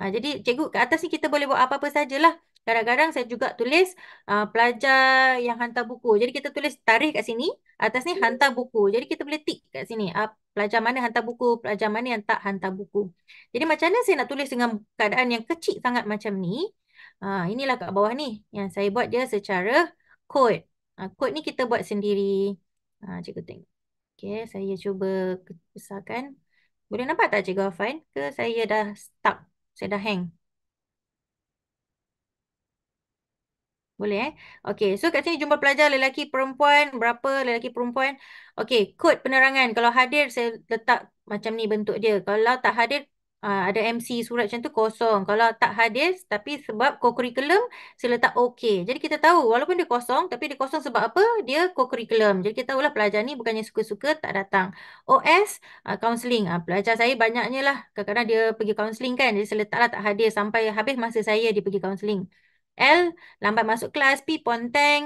Speaker 3: Uh, jadi cikgu kat atas ni kita boleh buat apa-apa sajalah. Kadang-kadang saya juga tulis uh, pelajar yang hantar buku. Jadi kita tulis tarikh kat sini. Atas ni hmm. hantar buku. Jadi kita boleh tick kat sini. Uh, pelajar mana hantar buku, pelajar mana yang tak hantar buku. Jadi macam mana saya nak tulis dengan keadaan yang kecil sangat macam ni. Uh, inilah kat bawah ni. Yang saya buat dia secara code. Uh, code ni kita buat sendiri. Uh, cikgu tengok. Okay, saya cuba besarkan. Boleh nampak tak Cikgu Afan? Ke saya dah stuck? Saya dah hang? Boleh eh? Okay, so kat sini jumpa pelajar lelaki perempuan, berapa lelaki perempuan. Okay, kod penerangan. Kalau hadir, saya letak macam ni bentuk dia. Kalau tak hadir, ah, ada MC surat macam tu kosong. Kalau tak hadir, tapi sebab co-curriculum, saya letak okay. Jadi kita tahu, walaupun dia kosong, tapi dia kosong sebab apa? Dia co-curriculum. Jadi kita tahulah pelajar ni bukannya suka-suka, tak datang. OS, ah, counselling. Ah, pelajar saya banyaknya lah. Kadang-kadang dia pergi counselling kan. Jadi saya letak lah tak hadir sampai habis masa saya dia pergi counselling. L lambat masuk kelas, P ponteng,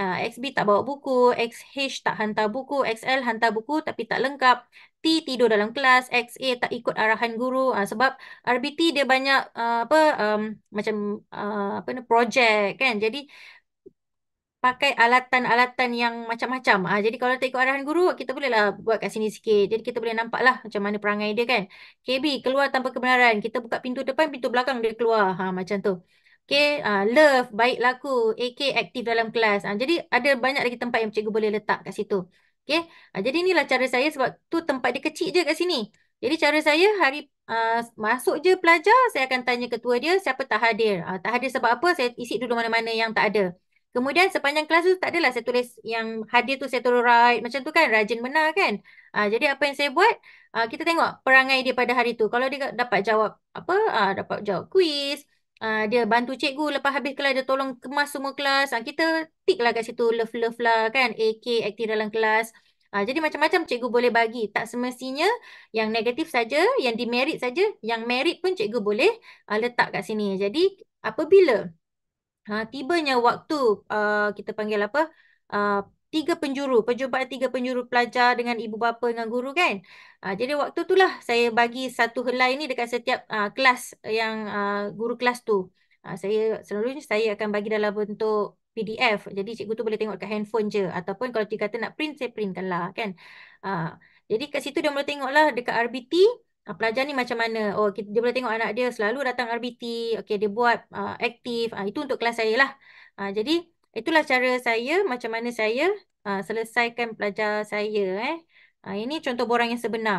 Speaker 3: uh, ah, XB tak bawa buku, XH tak hantar buku, XL hantar buku tapi tak lengkap, T tidur dalam kelas, XA tak ikut arahan guru uh, sebab RBT dia banyak uh, apa um, macam uh, apa ni projek kan. Jadi pakai alatan-alatan yang macam-macam. Ah, jadi kalau tak ikut arahan guru, kita bolehlah buat kat sini sikit. Jadi kita boleh nampaklah macam mana perangai dia kan. KB, keluar tanpa kebenaran. Kita buka pintu depan, pintu belakang dia keluar. Ha, macam tu. Okay, uh, love, baik laku, AK aktif dalam kelas. Uh, jadi ada banyak lagi tempat yang cikgu boleh letak kat situ. Okay, uh, jadi inilah cara saya sebab tu tempat dia kecil je kat sini. Jadi cara saya hari uh, masuk je pelajar, saya akan tanya ketua dia siapa tak hadir. Uh, tak hadir sebab apa, saya isi dulu mana-mana yang tak ada. Kemudian sepanjang kelas tu tak adalah saya tulis yang hadir tu saya tulis right. Macam tu kan, rajin benar kan. Uh, jadi apa yang saya buat, uh, kita tengok perangai dia pada hari tu. Kalau dia dapat jawab apa, uh, dapat jawab kuis, kuis uh, dia bantu cikgu lepas habis kelas dia tolong kemas semua kelas uh, kita tick lah kat situ love love lah kan AK aktif dalam kelas uh, jadi macam-macam cikgu boleh bagi tak semestinya yang negatif saja yang demerit saja yang merit pun cikgu boleh uh, letak kat sini jadi apabila ha, uh, tibanya waktu uh, kita panggil apa uh, tiga penjuru, perjumpaan tiga penjuru pelajar dengan ibu bapa dengan guru kan. Uh, jadi waktu tu lah saya bagi satu helai ni dekat setiap uh, kelas yang uh, guru kelas tu. Uh, saya selalunya saya akan bagi dalam bentuk PDF. Jadi cikgu tu boleh tengok kat handphone je. Ataupun kalau cikgu kata nak print, saya printkan lah kan. Uh, jadi kat situ dia boleh tengok lah dekat RBT uh, pelajar ni macam mana. Oh kita, dia boleh tengok anak dia selalu datang RBT. Okay dia buat uh, aktif. Uh, itu untuk kelas saya lah. Uh, jadi Itulah cara saya macam mana saya uh, selesaikan pelajar saya eh. Uh, ini contoh borang yang sebenar.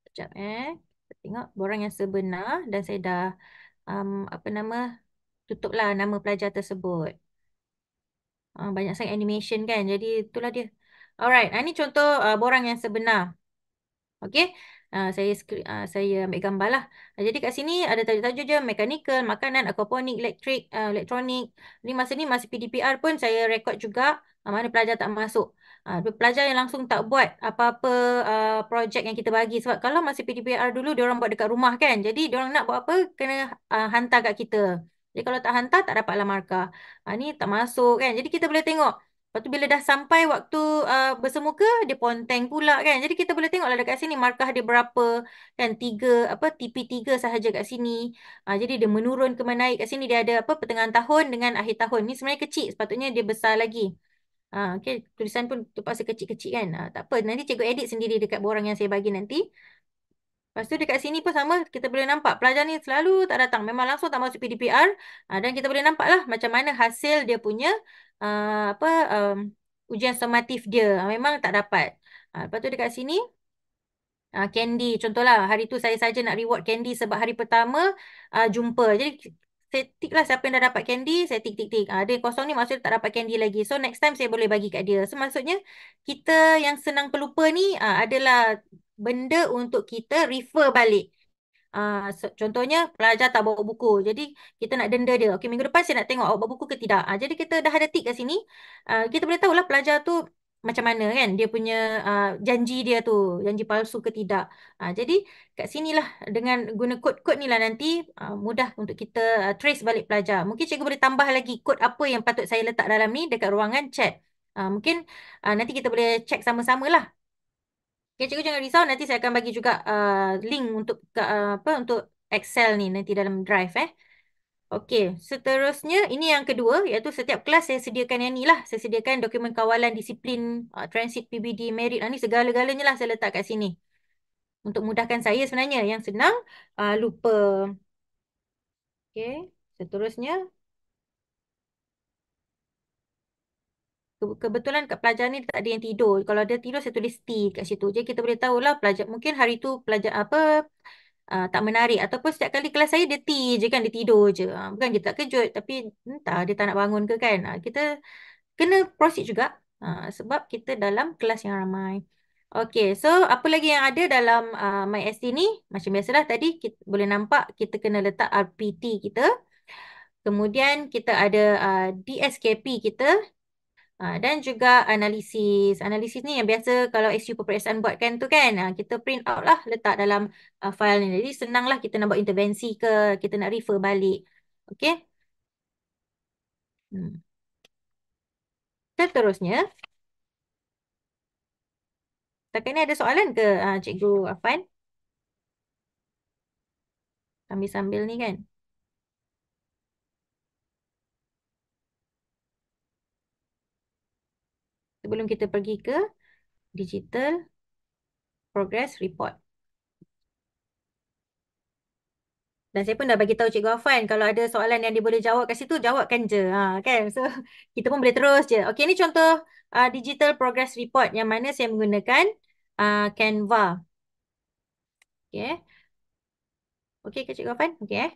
Speaker 3: Sekejap eh. Kita tengok borang yang sebenar dan saya dah um, apa nama tutuplah nama pelajar tersebut. Uh, banyak sangat animation kan. Jadi itulah dia. Alright, ini contoh uh, borang yang sebenar. Okay. Ah, saya skri, uh, saya ambil gambar lah. Uh, jadi kat sini ada tajuk-tajuk je, mechanical, makanan, aquaponik, elektrik, uh, elektronik. Ini masa ni masih PDPR pun saya rekod juga uh, mana pelajar tak masuk. Uh, pelajar yang langsung tak buat apa-apa uh, projek yang kita bagi sebab kalau masih PDPR dulu dia orang buat dekat rumah kan. Jadi dia orang nak buat apa kena uh, hantar kat kita. Jadi kalau tak hantar tak dapatlah markah. Ah uh, ni tak masuk kan. Jadi kita boleh tengok Lepas tu bila dah sampai waktu uh, bersemuka, dia ponteng pula kan. Jadi kita boleh tengoklah dekat sini markah dia berapa. Kan tiga, apa, TP3 sahaja kat sini. Uh, jadi dia menurun ke mana naik kat sini. Dia ada apa pertengahan tahun dengan akhir tahun. Ni sebenarnya kecil, sepatutnya dia besar lagi. Uh, ah, okay, tulisan pun terpaksa kecil-kecil kan. Uh, tak apa, nanti cikgu edit sendiri dekat borang yang saya bagi nanti. Lepas tu dekat sini pun sama, kita boleh nampak pelajar ni selalu tak datang. Memang langsung tak masuk PDPR. Uh, dan kita boleh nampak lah macam mana hasil dia punya uh, apa um, ujian sumatif dia ah, memang tak dapat. Ha, lepas tu dekat sini uh, candy contohlah hari tu saya saja nak reward candy sebab hari pertama uh, jumpa. Jadi saya tik lah siapa yang dah dapat candy, saya tik tik tik. Ha, dia kosong ni maksudnya tak dapat candy lagi. So next time saya boleh bagi kat dia. So maksudnya kita yang senang pelupa ni uh, adalah benda untuk kita refer balik uh, contohnya pelajar tak bawa buku. Jadi kita nak denda dia. Okey minggu depan saya nak tengok awak bawa buku ke tidak. Uh, jadi kita dah ada tick kat sini. Uh, kita boleh tahulah pelajar tu macam mana kan dia punya uh, janji dia tu janji palsu ke tidak uh, jadi kat sinilah dengan guna kod-kod ni lah nanti uh, mudah untuk kita uh, trace balik pelajar mungkin cikgu boleh tambah lagi kod apa yang patut saya letak dalam ni dekat ruangan chat uh, mungkin uh, nanti kita boleh cek sama-sama lah Okay, cikgu jangan risau nanti saya akan bagi juga uh, link untuk uh, apa untuk Excel ni nanti dalam drive eh. Okay, seterusnya ini yang kedua iaitu setiap kelas saya sediakan yang ni lah. Saya sediakan dokumen kawalan disiplin uh, transit PBD merit ni segala-galanya lah saya letak kat sini. Untuk mudahkan saya sebenarnya yang senang uh, lupa. Okay, seterusnya kebetulan kat pelajar ni tak ada yang tidur. Kalau dia tidur saya tulis T kat situ. Jadi kita boleh tahu lah pelajar mungkin hari tu pelajar apa uh, tak menarik ataupun setiap kali kelas saya dia T je kan dia tidur je. Uh, bukan kita tak kejut tapi entah dia tak nak bangun ke kan. Uh, kita kena proceed juga uh, sebab kita dalam kelas yang ramai. Okay, so apa lagi yang ada dalam uh, MySD ni? Macam biasalah tadi kita boleh nampak kita kena letak RPT kita. Kemudian kita ada uh, DSKP kita Ah, dan juga analisis. Analisis ni yang biasa kalau SU peperiksaan buatkan tu kan. Uh, kita print out lah letak dalam uh, file ni. Jadi senang lah kita nak buat intervensi ke kita nak refer balik. Okay. Hmm. Seterusnya. Takkan ni ada soalan ke uh, Cikgu Afan? Sambil-sambil ni kan. sebelum kita pergi ke digital progress report. Dan saya pun dah bagi tahu Cikgu Afan kalau ada soalan yang dia boleh jawab kat situ jawabkan je. Ha kan? So kita pun boleh terus je. Okey ni contoh uh, digital progress report yang mana saya menggunakan uh, Canva. Okey. Okey ke Cikgu Afan? Okey eh.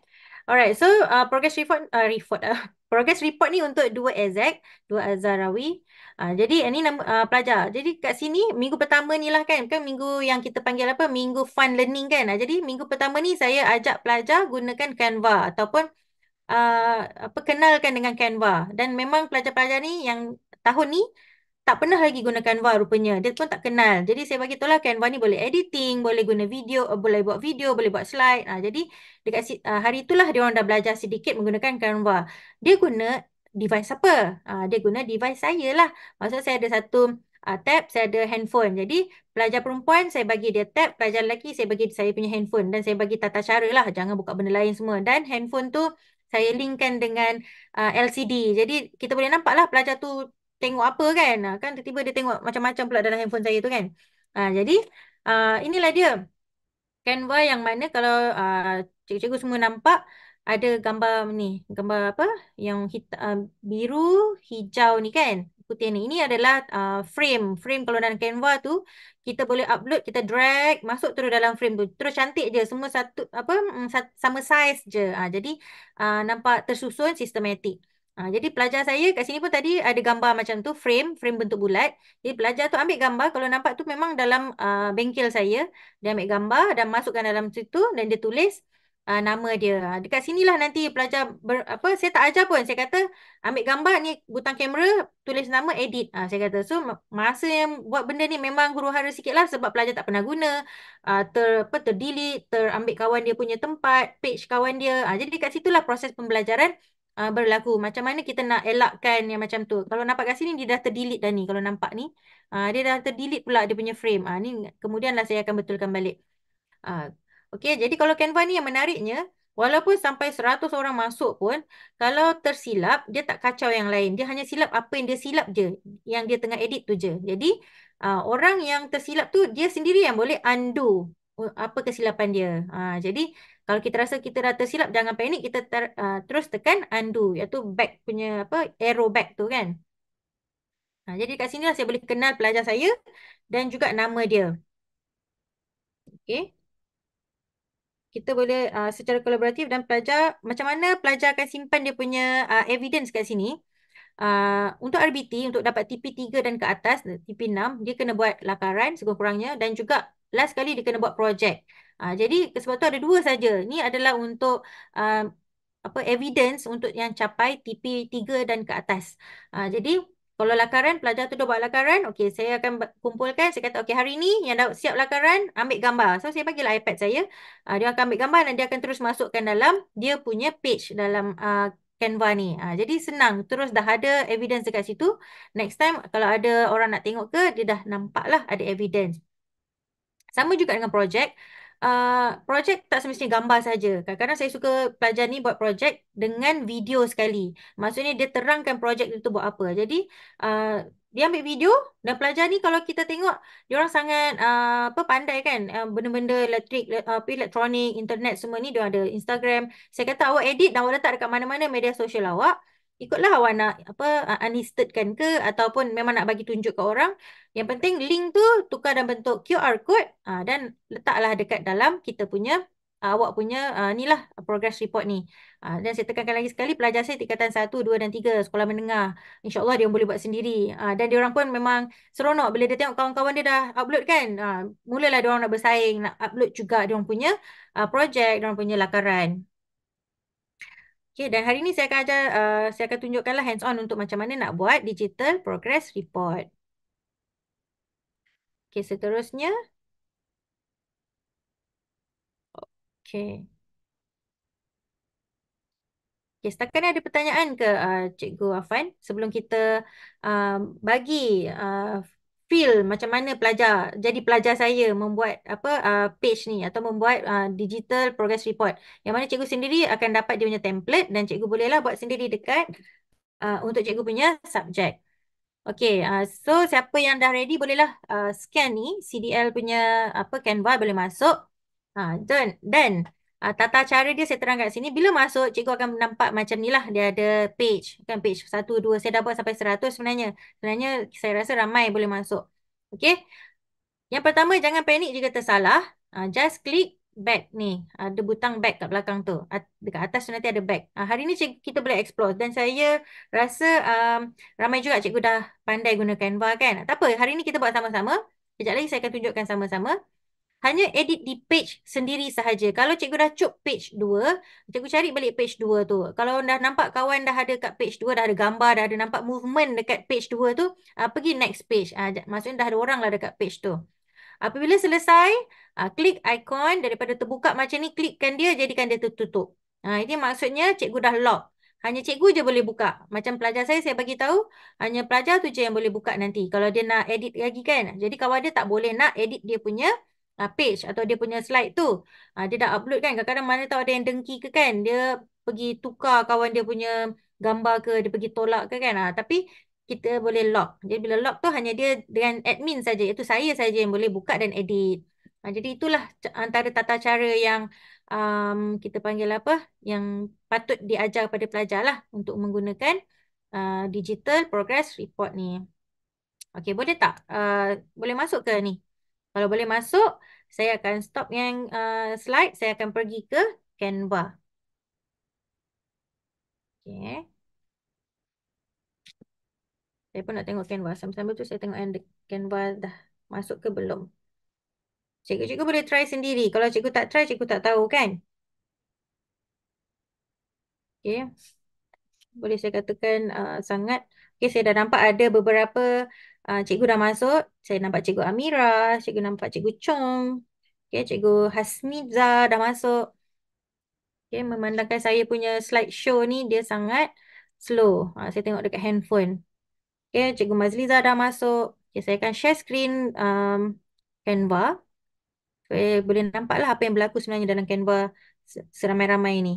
Speaker 3: Alright, so uh, progress report uh, report uh, progress report ni untuk dua exact, dua Azharawi. Uh, jadi ini eh, nama uh, pelajar. Jadi kat sini minggu pertama ni lah kan. Kan minggu yang kita panggil apa? Minggu fun learning kan. Uh, jadi minggu pertama ni saya ajak pelajar gunakan Canva ataupun uh, perkenalkan dengan Canva. Dan memang pelajar-pelajar ni yang tahun ni tak pernah lagi guna Canva rupanya. Dia pun tak kenal. Jadi saya bagi tahu lah Canva ni boleh editing, boleh guna video, eh, boleh buat video, boleh buat slide. Ha, jadi dekat uh, hari itulah dia orang dah belajar sedikit menggunakan Canva. Dia guna device apa? Ha, dia guna device saya lah. Maksud saya ada satu uh, tab, saya ada handphone. Jadi pelajar perempuan saya bagi dia tab, pelajar lelaki saya bagi saya punya handphone dan saya bagi tata cara lah. Jangan buka benda lain semua. Dan handphone tu saya linkkan dengan uh, ah, LCD. Jadi kita boleh nampak lah pelajar tu tengok apa kan ah, kan tiba-tiba dia tengok macam-macam pula dalam handphone saya tu kan ha, jadi uh, inilah dia Canva yang mana kalau cikgu-cikgu uh, semua nampak ada gambar ni gambar apa yang hita, uh, biru hijau ni kan putih ni ini adalah uh, frame frame kalau dalam Canva tu kita boleh upload kita drag masuk terus dalam frame tu terus cantik je semua satu apa mm, sama size je ha, jadi uh, nampak tersusun sistematik Ha, jadi pelajar saya kat sini pun tadi ada gambar macam tu, frame, frame bentuk bulat. Jadi pelajar tu ambil gambar, kalau nampak tu memang dalam uh, bengkel saya. Dia ambil gambar dan masukkan dalam situ dan dia tulis uh, nama dia. Ha, dekat sinilah nanti pelajar, ber, apa saya tak ajar pun. Saya kata ambil gambar ni butang kamera, tulis nama, edit. Uh, saya kata, so masa yang buat benda ni memang huru hara sikit lah sebab pelajar tak pernah guna. Uh, ter, apa, ter delete, terambil kawan dia punya tempat, page kawan dia. Uh, jadi dekat situlah proses pembelajaran uh, berlaku. Macam mana kita nak elakkan yang macam tu. Kalau nampak kat sini, dia dah terdelete dah ni. Kalau nampak ni, uh, dia dah terdelete pula dia punya frame. Uh, ni kemudianlah saya akan betulkan balik. Uh, okay, jadi kalau Canva ni yang menariknya, walaupun sampai 100 orang masuk pun, kalau tersilap, dia tak kacau yang lain. Dia hanya silap apa yang dia silap je. Yang dia tengah edit tu je. Jadi, uh, orang yang tersilap tu, dia sendiri yang boleh undo uh, apa kesilapan dia. Uh, jadi, kalau kita rasa kita dah tersilap jangan panik kita ter, uh, terus tekan undo iaitu back punya apa arrow back tu kan. Ha, jadi kat sini lah saya boleh kenal pelajar saya dan juga nama dia. Okay. Kita boleh uh, secara kolaboratif dan pelajar macam mana pelajar akan simpan dia punya uh, evidence kat sini. Uh, untuk RBT, untuk dapat TP3 dan ke atas, TP6, dia kena buat lakaran sekurang-kurangnya dan juga last kali dia kena buat projek. Ha, jadi sebab tu ada dua saja. Ini adalah untuk uh, apa evidence untuk yang capai TP3 dan ke atas. Ha, jadi kalau lakaran, pelajar tu dah buat lakaran, okay, saya akan kumpulkan, saya kata okay, hari ni yang dah siap lakaran, ambil gambar. So saya bagilah iPad saya, uh, dia akan ambil gambar dan dia akan terus masukkan dalam dia punya page dalam uh, Canva ni. Uh, jadi senang, terus dah ada evidence dekat situ. Next time kalau ada orang nak tengok ke, dia dah nampak lah ada evidence. Sama juga dengan projek uh, projek tak semestinya gambar saja. Kadang-kadang saya suka pelajar ni buat projek dengan video sekali. Maksudnya dia terangkan projek itu buat apa. Jadi uh, dia ambil video dan pelajar ni kalau kita tengok dia orang sangat uh, apa pandai kan uh, benda-benda elektrik uh, elektronik internet semua ni dia ada Instagram. Saya kata awak edit dan awak letak dekat mana-mana media sosial awak ikutlah awak nak apa unlisted kan ke ataupun memang nak bagi tunjuk ke orang yang penting link tu tukar dalam bentuk QR code uh, dan letaklah dekat dalam kita punya uh, awak punya uh, ni lah progress report ni uh, dan saya tekankan lagi sekali pelajar saya tingkatan 1, 2 dan 3 sekolah menengah insyaAllah dia boleh buat sendiri uh, dan dia orang pun memang seronok bila dia tengok kawan-kawan dia dah upload kan uh, mulalah dia orang nak bersaing nak upload juga dia orang punya uh, project dia orang punya lakaran Okay, dan hari ini saya akan ajar, uh, saya akan tunjukkanlah hands on untuk macam mana nak buat digital progress report. Okay, seterusnya. Okay. Okay, setakat ni ada pertanyaan ke uh, Cikgu Afan sebelum kita uh, bagi uh, feel macam mana pelajar jadi pelajar saya membuat apa uh, page ni atau membuat uh, digital progress report yang mana cikgu sendiri akan dapat dia punya template dan cikgu bolehlah buat sendiri dekat uh, untuk cikgu punya subjek. Okay, uh, so siapa yang dah ready bolehlah uh, scan ni CDL punya apa Canva boleh masuk. Ha, uh, then, then uh, tata cara dia saya terangkan kat sini. Bila masuk, cikgu akan nampak macam ni lah. Dia ada page. Kan page satu dua. Saya dah buat sampai seratus sebenarnya. Sebenarnya saya rasa ramai boleh masuk. Okay. Yang pertama, jangan panik jika tersalah. Uh, just click back ni. Ah, ada butang back kat belakang tu. At dekat atas tu nanti ada back. Uh, hari ni cikgu, kita boleh explore. Dan saya rasa um, ramai juga cikgu dah pandai guna Canva kan. Tak apa, hari ni kita buat sama-sama. Sekejap lagi saya akan tunjukkan sama-sama hanya edit di page sendiri sahaja. Kalau cikgu dah cop page 2, cikgu cari balik page 2 tu. Kalau dah nampak kawan dah ada kat page 2, dah ada gambar, dah ada nampak movement dekat page 2 tu, uh, pergi next page. Uh, maksudnya dah ada orang lah dekat page tu. Apabila selesai, uh, klik ikon daripada terbuka macam ni, klikkan dia, jadikan dia tertutup. Uh, ini maksudnya cikgu dah lock. Hanya cikgu je boleh buka. Macam pelajar saya, saya bagi tahu hanya pelajar tu je yang boleh buka nanti. Kalau dia nak edit lagi kan. Jadi kawan dia tak boleh nak edit dia punya uh, page atau dia punya slide tu. Uh, dia dah upload kan. Kadang-kadang mana tahu ada yang dengki ke kan. Dia pergi tukar kawan dia punya gambar ke. Dia pergi tolak ke kan. Uh, tapi kita boleh lock. Jadi bila lock tu hanya dia dengan admin saja. Itu saya saja yang boleh buka dan edit. Uh, jadi itulah antara tata cara yang um, kita panggil apa. Yang patut diajar pada pelajar lah. Untuk menggunakan uh, digital progress report ni. Okay boleh tak? Uh, boleh masuk ke ni? Kalau boleh masuk, saya akan stop yang uh, slide. Saya akan pergi ke Canva. Okay. Saya pun nak tengok Canva. Sambil-sambil tu saya tengok yang Canva dah masuk ke belum. Cikgu-cikgu boleh try sendiri. Kalau cikgu tak try, cikgu tak tahu kan? Okay. Boleh saya katakan uh, sangat. Okay, saya dah nampak ada beberapa uh, cikgu dah masuk, saya nampak cikgu Amira, cikgu nampak cikgu Chong, okay, cikgu Hasmiza dah masuk. Okay, memandangkan saya punya slide show ni, dia sangat slow. Uh, saya tengok dekat handphone. Okay, cikgu Mazliza dah masuk. Okay, saya akan share screen um, Canva. Okay, boleh nampaklah apa yang berlaku sebenarnya dalam Canva seramai-ramai ni.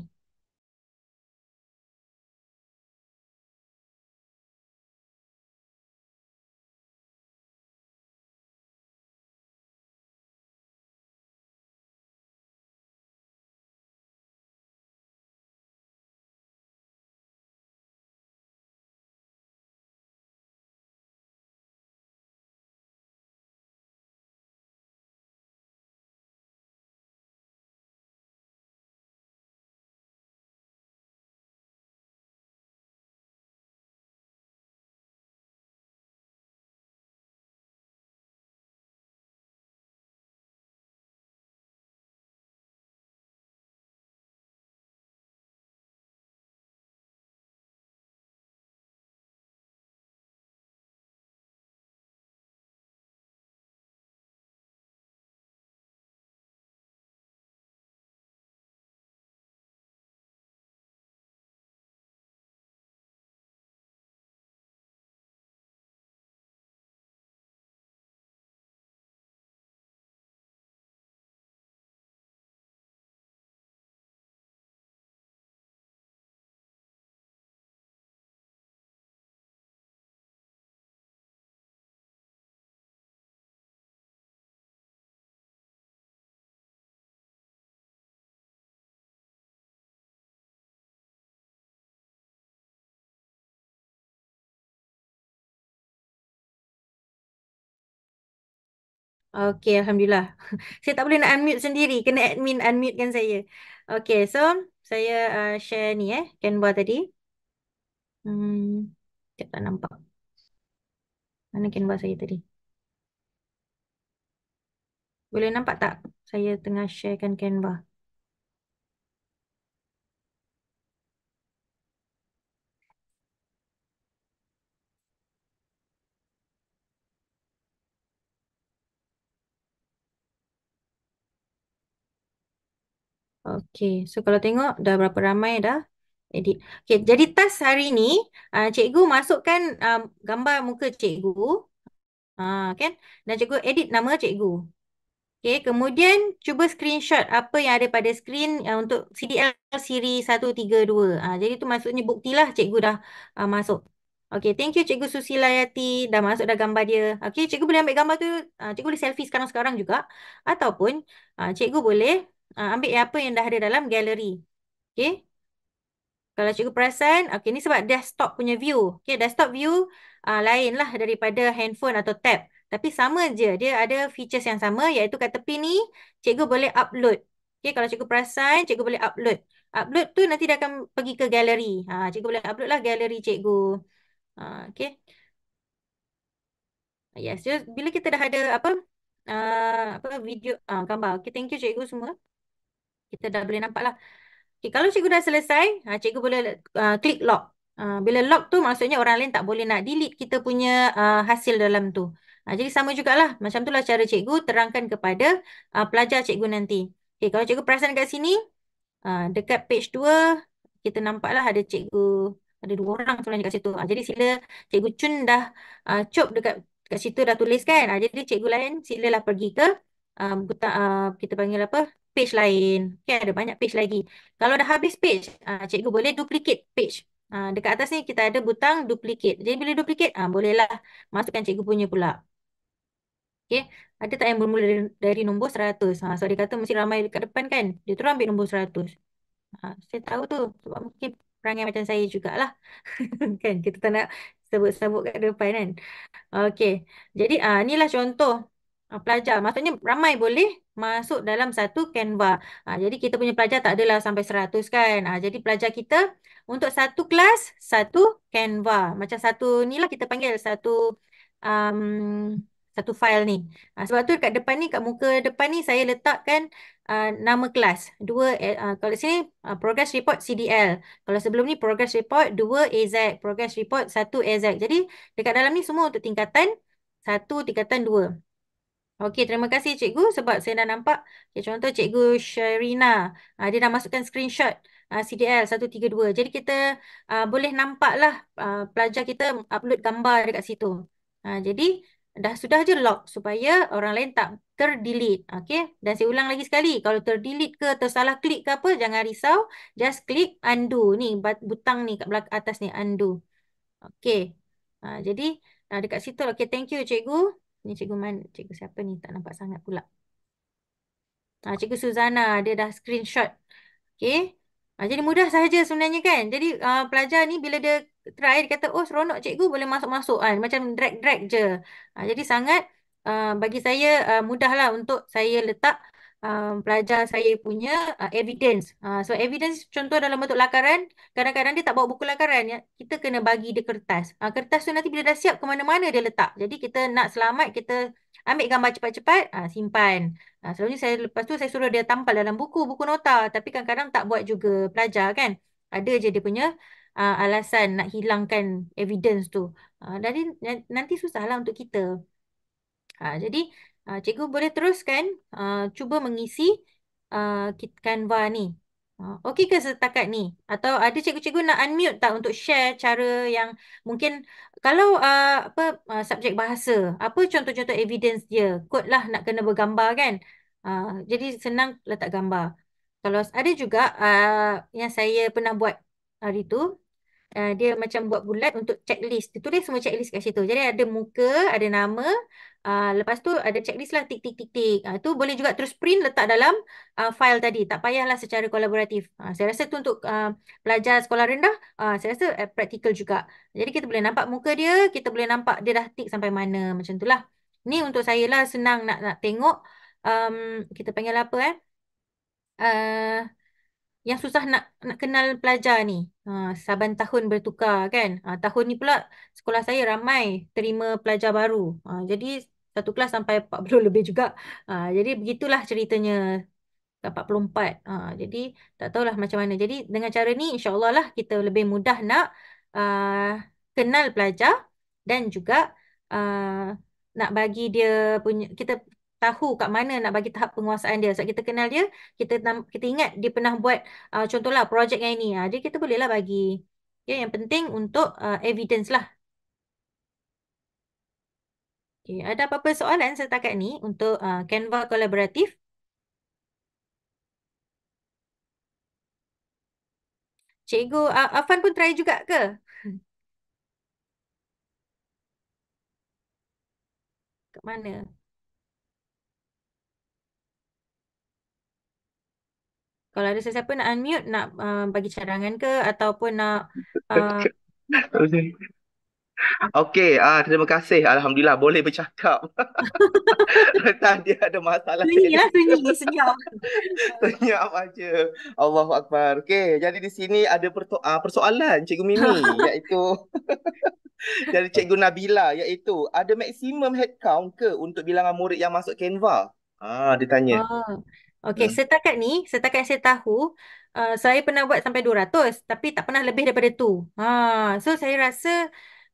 Speaker 3: Okay, Alhamdulillah. saya tak boleh nak unmute sendiri. Kena admin unmute kan saya. Okay, so saya uh, share ni eh. Canva tadi. Hmm, tak nampak. Mana Canva saya tadi? Boleh nampak tak saya tengah sharekan Canva? Okey, so kalau tengok dah berapa ramai dah edit. Okey, jadi tas hari ni, uh, cikgu masukkan um, gambar muka cikgu. Uh, kan? Dan cikgu edit nama cikgu. Okey, kemudian cuba screenshot apa yang ada pada screen uh, untuk CDL siri 132. Uh, jadi tu maksudnya buktilah cikgu dah uh, masuk. Okey, thank you cikgu Susi Layati. Dah masuk dah gambar dia. Okey, cikgu boleh ambil gambar tu. Uh, cikgu boleh selfie sekarang-sekarang juga. Ataupun uh, cikgu boleh uh, ambil yang apa yang dah ada dalam gallery. Okay. Kalau cikgu perasan, okay, ni sebab desktop punya view. Okay, desktop view uh, ah, lain lah daripada handphone atau tab. Tapi sama je, dia ada features yang sama iaitu kat tepi ni cikgu boleh upload. Okay, kalau cikgu perasan, cikgu boleh upload. Upload tu nanti dia akan pergi ke galeri, Ha, ah, cikgu boleh upload lah gallery cikgu. Ha, okay. Yes, just bila kita dah ada apa uh, apa video, uh, gambar. Okay, thank you cikgu semua kita dah boleh nampak lah. Okay, kalau cikgu dah selesai, ha, cikgu boleh uh, klik lock. Uh, bila lock tu maksudnya orang lain tak boleh nak delete kita punya uh, hasil dalam tu. Ha, jadi sama jugalah. Macam tu lah cara cikgu terangkan kepada uh, pelajar cikgu nanti. Okay, kalau cikgu perasan kat sini, uh, dekat page 2, kita nampak lah ada cikgu, ada dua orang tulang dekat situ. Ha, jadi sila cikgu Chun dah uh, cop dekat, dekat situ dah tuliskan. Ha, jadi cikgu lain silalah pergi ke, um, kita, uh, kita panggil apa, page lain. Okay, ada banyak page lagi. Kalau dah habis page, uh, cikgu boleh duplicate page. Uh, dekat atas ni kita ada butang duplicate. Jadi bila duplicate, uh, bolehlah masukkan cikgu punya pula. Okay. Ada tak yang bermula dari nombor 100? Ha, so dia kata mesti ramai dekat depan kan? Dia terus ambil nombor 100. Ha, saya tahu tu. Sebab mungkin perangai macam saya jugalah. kan? Kita tak nak sebut-sebut kat depan kan? Okay. Jadi ha, inilah contoh. Ah, pelajar. Maksudnya ramai boleh masuk dalam satu Canva. Ha, jadi kita punya pelajar tak adalah sampai seratus kan. Ha, jadi pelajar kita untuk satu kelas, satu Canva. Macam satu ni lah kita panggil satu um, satu file ni. Ha, sebab tu kat depan ni, kat muka depan ni saya letakkan uh, nama kelas. Dua, uh, kalau sini uh, progress report CDL. Kalau sebelum ni progress report 2 AZ, progress report 1 AZ. Jadi dekat dalam ni semua untuk tingkatan satu tingkatan dua. Okey, terima kasih cikgu sebab saya dah nampak. Okay, contoh cikgu Sherina, uh, dia dah masukkan screenshot uh, CDL 132. Jadi kita uh, boleh nampaklah uh, pelajar kita upload gambar dekat situ. Uh, jadi dah sudah je lock supaya orang lain tak terdelete. Okey, dan saya ulang lagi sekali. Kalau terdelete ke tersalah klik ke apa, jangan risau. Just click undo. Ni butang ni kat belakang atas ni, undo. Okey, uh, jadi uh, dekat situ. Okey, thank you cikgu. Ni cikgu mana? Cikgu siapa ni? Tak nampak sangat pula. Ha, cikgu Suzana, dia dah screenshot. Okay. Ha, ah, jadi mudah sahaja sebenarnya kan? Jadi uh, pelajar ni bila dia try, dia kata, oh seronok cikgu boleh masuk-masuk kan? Macam drag-drag je. Ha, jadi sangat uh, bagi saya uh, mudahlah untuk saya letak um, pelajar saya punya uh, evidence. Uh, so evidence contoh dalam bentuk lakaran, kadang-kadang dia tak bawa buku lakaran ya. Kita kena bagi dia kertas. Uh, kertas tu nanti bila dah siap ke mana-mana dia letak. Jadi kita nak selamat kita ambil gambar cepat-cepat, uh, simpan. Uh, selalunya saya lepas tu saya suruh dia tampal dalam buku, buku nota. Tapi kadang-kadang tak buat juga pelajar kan. Ada je dia punya uh, alasan nak hilangkan evidence tu. Uh, jadi nanti susahlah untuk kita. Uh, jadi Uh, cikgu boleh teruskan uh, cuba mengisi uh, Canva ni. Uh, Okey ke setakat ni? Atau ada cikgu-cikgu nak unmute tak untuk share cara yang mungkin kalau uh, apa uh, subjek bahasa, apa contoh-contoh evidence dia? Kod lah nak kena bergambar kan? Uh, jadi senang letak gambar. Kalau ada juga uh, yang saya pernah buat hari tu, uh, dia macam buat bulat untuk checklist. Dia tulis semua checklist kat situ. Jadi ada muka, ada nama, Uh, lepas tu ada checklist lah, tik, tik, tik, tik. Uh, tu boleh juga terus print, letak dalam uh, file tadi. Tak payahlah secara kolaboratif. Uh, saya rasa tu untuk uh, pelajar sekolah rendah, uh, saya rasa uh, eh, practical juga. Jadi kita boleh nampak muka dia, kita boleh nampak dia dah tik sampai mana. Macam tu lah. Ni untuk saya lah senang nak nak tengok. Um, kita panggil apa eh. Uh, yang susah nak nak kenal pelajar ni. Uh, saban tahun bertukar kan. Uh, tahun ni pula sekolah saya ramai terima pelajar baru. Uh, jadi satu kelas sampai 40 lebih juga. Ha, jadi begitulah ceritanya dekat 44. Ha, jadi tak tahulah macam mana. Jadi dengan cara ni insyaAllah lah kita lebih mudah nak uh, kenal pelajar dan juga uh, nak bagi dia punya, kita tahu kat mana nak bagi tahap penguasaan dia. Sebab kita kenal dia, kita kita ingat dia pernah buat uh, contohlah projek yang ini. Ha, jadi kita bolehlah bagi. Ya, yang penting untuk uh, evidence lah Okay. Ada apa-apa soalan setakat ni untuk uh, Canva kolaboratif? Cikgu, uh, Afan pun try juga ke? Kat mana? Kalau ada sesiapa nak unmute, nak uh, bagi cadangan ke ataupun nak... Uh,
Speaker 2: Okey, ah terima kasih. Alhamdulillah boleh bercakap. Tak dia ada masalah.
Speaker 4: Sunyi lah, sunyi, senyap.
Speaker 2: senyap aja. Allahu Akbar. Okey, jadi di sini ada perto- ah, persoalan Cikgu Mimi iaitu dari Cikgu Nabila iaitu ada maksimum headcount ke untuk bilangan murid yang masuk Canva? Ah, dia tanya.
Speaker 3: Oh. Okey, hmm. setakat ni, setakat saya tahu, uh, saya pernah buat sampai 200 tapi tak pernah lebih daripada tu. Ha, so saya rasa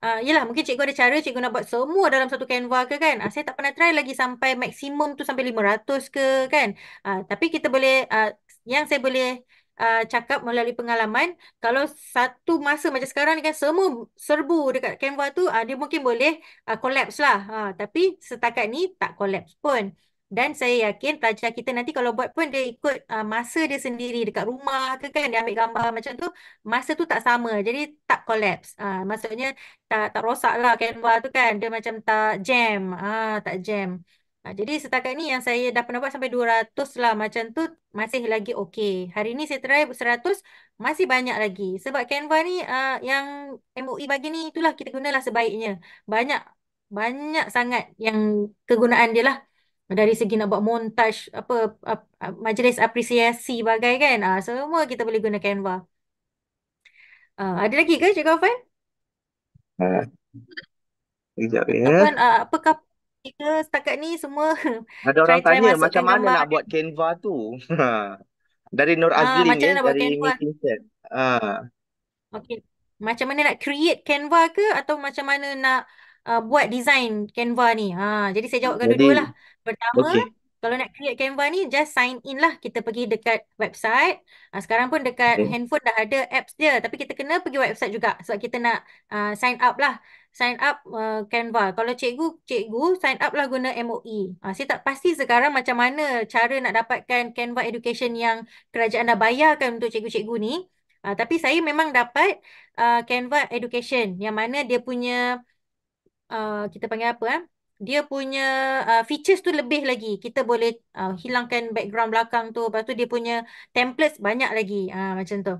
Speaker 3: Uh, yelah mungkin cikgu ada cara cikgu nak buat semua dalam satu Canva ke kan. Uh, saya tak pernah try lagi sampai maksimum tu sampai 500 ke kan. Uh, tapi kita boleh, uh, yang saya boleh uh, cakap melalui pengalaman, kalau satu masa macam sekarang ni kan semua serbu dekat Canva tu, uh, dia mungkin boleh uh, collapse lah. Uh, tapi setakat ni tak collapse pun. Dan saya yakin pelajar kita nanti kalau buat pun dia ikut uh, masa dia sendiri dekat rumah ke kan dia ambil gambar macam tu masa tu tak sama jadi tak collapse uh, maksudnya tak tak rosaklah Canva tu kan dia macam tak jam ah uh, tak jam uh, jadi setakat ni yang saya dah pernah buat sampai 200 lah macam tu masih lagi okey hari ni saya try 100 masih banyak lagi sebab Canva ni uh, yang MOE bagi ni itulah kita gunalah sebaiknya banyak banyak sangat yang kegunaan dia lah dari segi nak buat montaj apa majlis apresiasi bagai kan ah semua kita boleh guna Canva. Uh, ada lagi ke Cik Kafan?
Speaker 4: Eh,
Speaker 2: sekejap ya. Kafan
Speaker 3: uh, ah, apakah kita setakat ni semua ada orang try, tanya macam mana gambar. nak
Speaker 2: buat Canva tu. dari Nur ah, Azlin uh, macam ya, nak buat dari Canva. Ah. Uh.
Speaker 3: Okay. Macam mana nak create Canva ke atau macam mana nak uh, buat design Canva ni. Ha, jadi saya jawabkan Jadi, dua-dualah. Pertama, okay. kalau nak create Canva ni, just sign in lah. Kita pergi dekat website. Uh, sekarang pun dekat okay. handphone dah ada apps dia. Tapi kita kena pergi website juga sebab kita nak uh, sign up lah. Sign up uh, Canva. Kalau cikgu, cikgu sign up lah guna MOE. Uh, saya tak pasti sekarang macam mana cara nak dapatkan Canva Education yang kerajaan dah bayarkan untuk cikgu-cikgu ni. Uh, tapi saya memang dapat uh, Canva Education yang mana dia punya uh, kita panggil apa eh? dia punya uh, features tu lebih lagi. Kita boleh uh, hilangkan background belakang tu. Lepas tu dia punya templates banyak lagi. Uh, macam tu.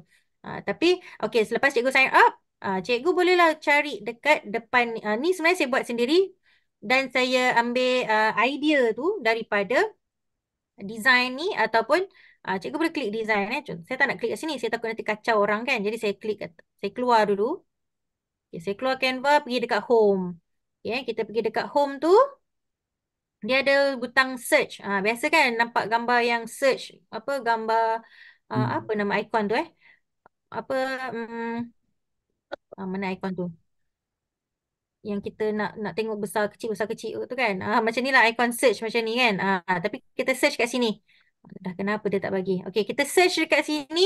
Speaker 3: Uh, tapi okay, selepas cikgu sign up, uh, cikgu bolehlah cari dekat depan. Uh, ni sebenarnya saya buat sendiri. Dan saya ambil uh, idea tu daripada design ni ataupun uh, cikgu boleh klik design. Eh. Contoh, saya tak nak klik kat sini. Saya takut nanti kacau orang kan. Jadi saya klik kat, saya keluar dulu. Okay, saya keluar Canva pergi dekat home. Okay, ya, kita pergi dekat home tu. Dia ada butang search. Ha, biasa kan nampak gambar yang search. Apa gambar, ah, hmm. uh, apa nama ikon tu eh. Apa, um, uh, mana ikon tu. Yang kita nak nak tengok besar kecil, besar kecil tu kan. Ha, macam ni lah ikon search macam ni kan. Ha, tapi kita search kat sini. Dah kenapa dia tak bagi. Okay, kita search dekat sini.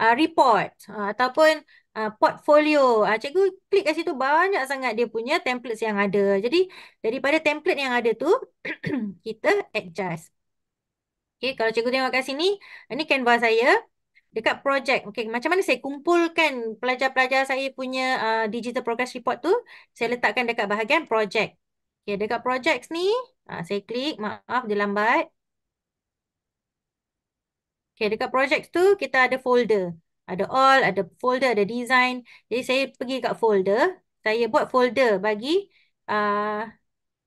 Speaker 3: Uh, report. Uh, ataupun uh, portfolio. Uh, cikgu klik kat situ banyak sangat dia punya templates yang ada. Jadi daripada template yang ada tu kita adjust. Okay, kalau cikgu tengok kat sini, ah, ini canvas saya dekat project. Okay, macam mana saya kumpulkan pelajar-pelajar saya punya uh, digital progress report tu? Saya letakkan dekat bahagian project. Okay, dekat projects ni, uh, saya klik. Maaf, dia lambat. Okay, dekat projects tu, kita ada folder ada all, ada folder, ada design. Jadi saya pergi kat folder, saya buat folder bagi uh,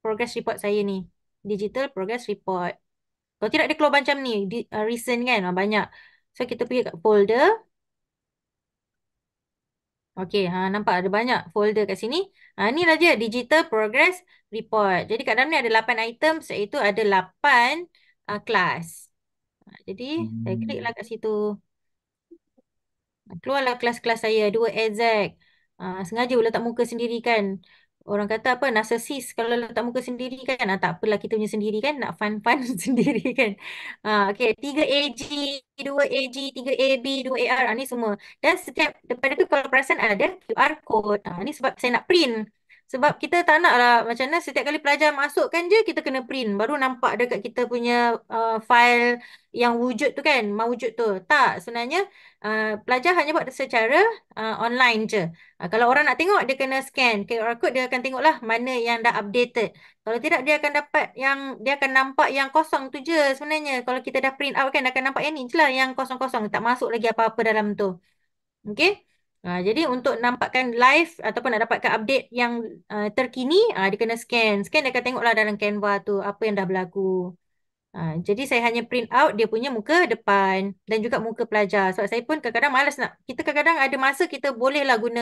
Speaker 3: progress report saya ni. Digital progress report. Kalau tidak dia keluar macam ni, di, uh, recent kan ah, banyak. So kita pergi kat folder. Okay, ha, nampak ada banyak folder kat sini. Ha, ni lah je, digital progress report. Jadi kat dalam ni ada 8 item, iaitu ada 8 uh, class. Ha, jadi, hmm. saya klik lah hmm. kat situ keluarlah kelas-kelas saya dua exact uh, sengaja letak muka sendiri kan orang kata apa narsis kalau letak muka sendiri kan ah, tak apalah kita punya sendiri kan nak fun-fun sendiri kan uh, okay tiga ag dua ag tiga ab dua ar ah, ni semua dan setiap daripada tu kalau perasan ada QR code ah, ni sebab saya nak print sebab kita tak lah macam mana setiap kali pelajar masuk kan je kita kena print baru nampak dekat kita punya uh, file yang wujud tu kan mewujud tu. Tak sebenarnya uh, pelajar hanya buat secara uh, online je. Uh, kalau orang nak tengok dia kena scan QR code dia akan tengok lah mana yang dah updated. Kalau tidak dia akan dapat yang dia akan nampak yang kosong tu je sebenarnya. Kalau kita dah print out kan akan nampak yang ni je lah yang kosong-kosong tak masuk lagi apa-apa dalam tu. Okay. Uh, jadi untuk nampakkan live ataupun nak dapatkan update yang uh, terkini, uh, dia kena scan. Scan dia akan tengoklah dalam Canva tu apa yang dah berlaku. Uh, jadi saya hanya print out dia punya muka depan dan juga muka pelajar. Sebab saya pun kadang-kadang malas nak. Kita kadang-kadang ada masa kita bolehlah guna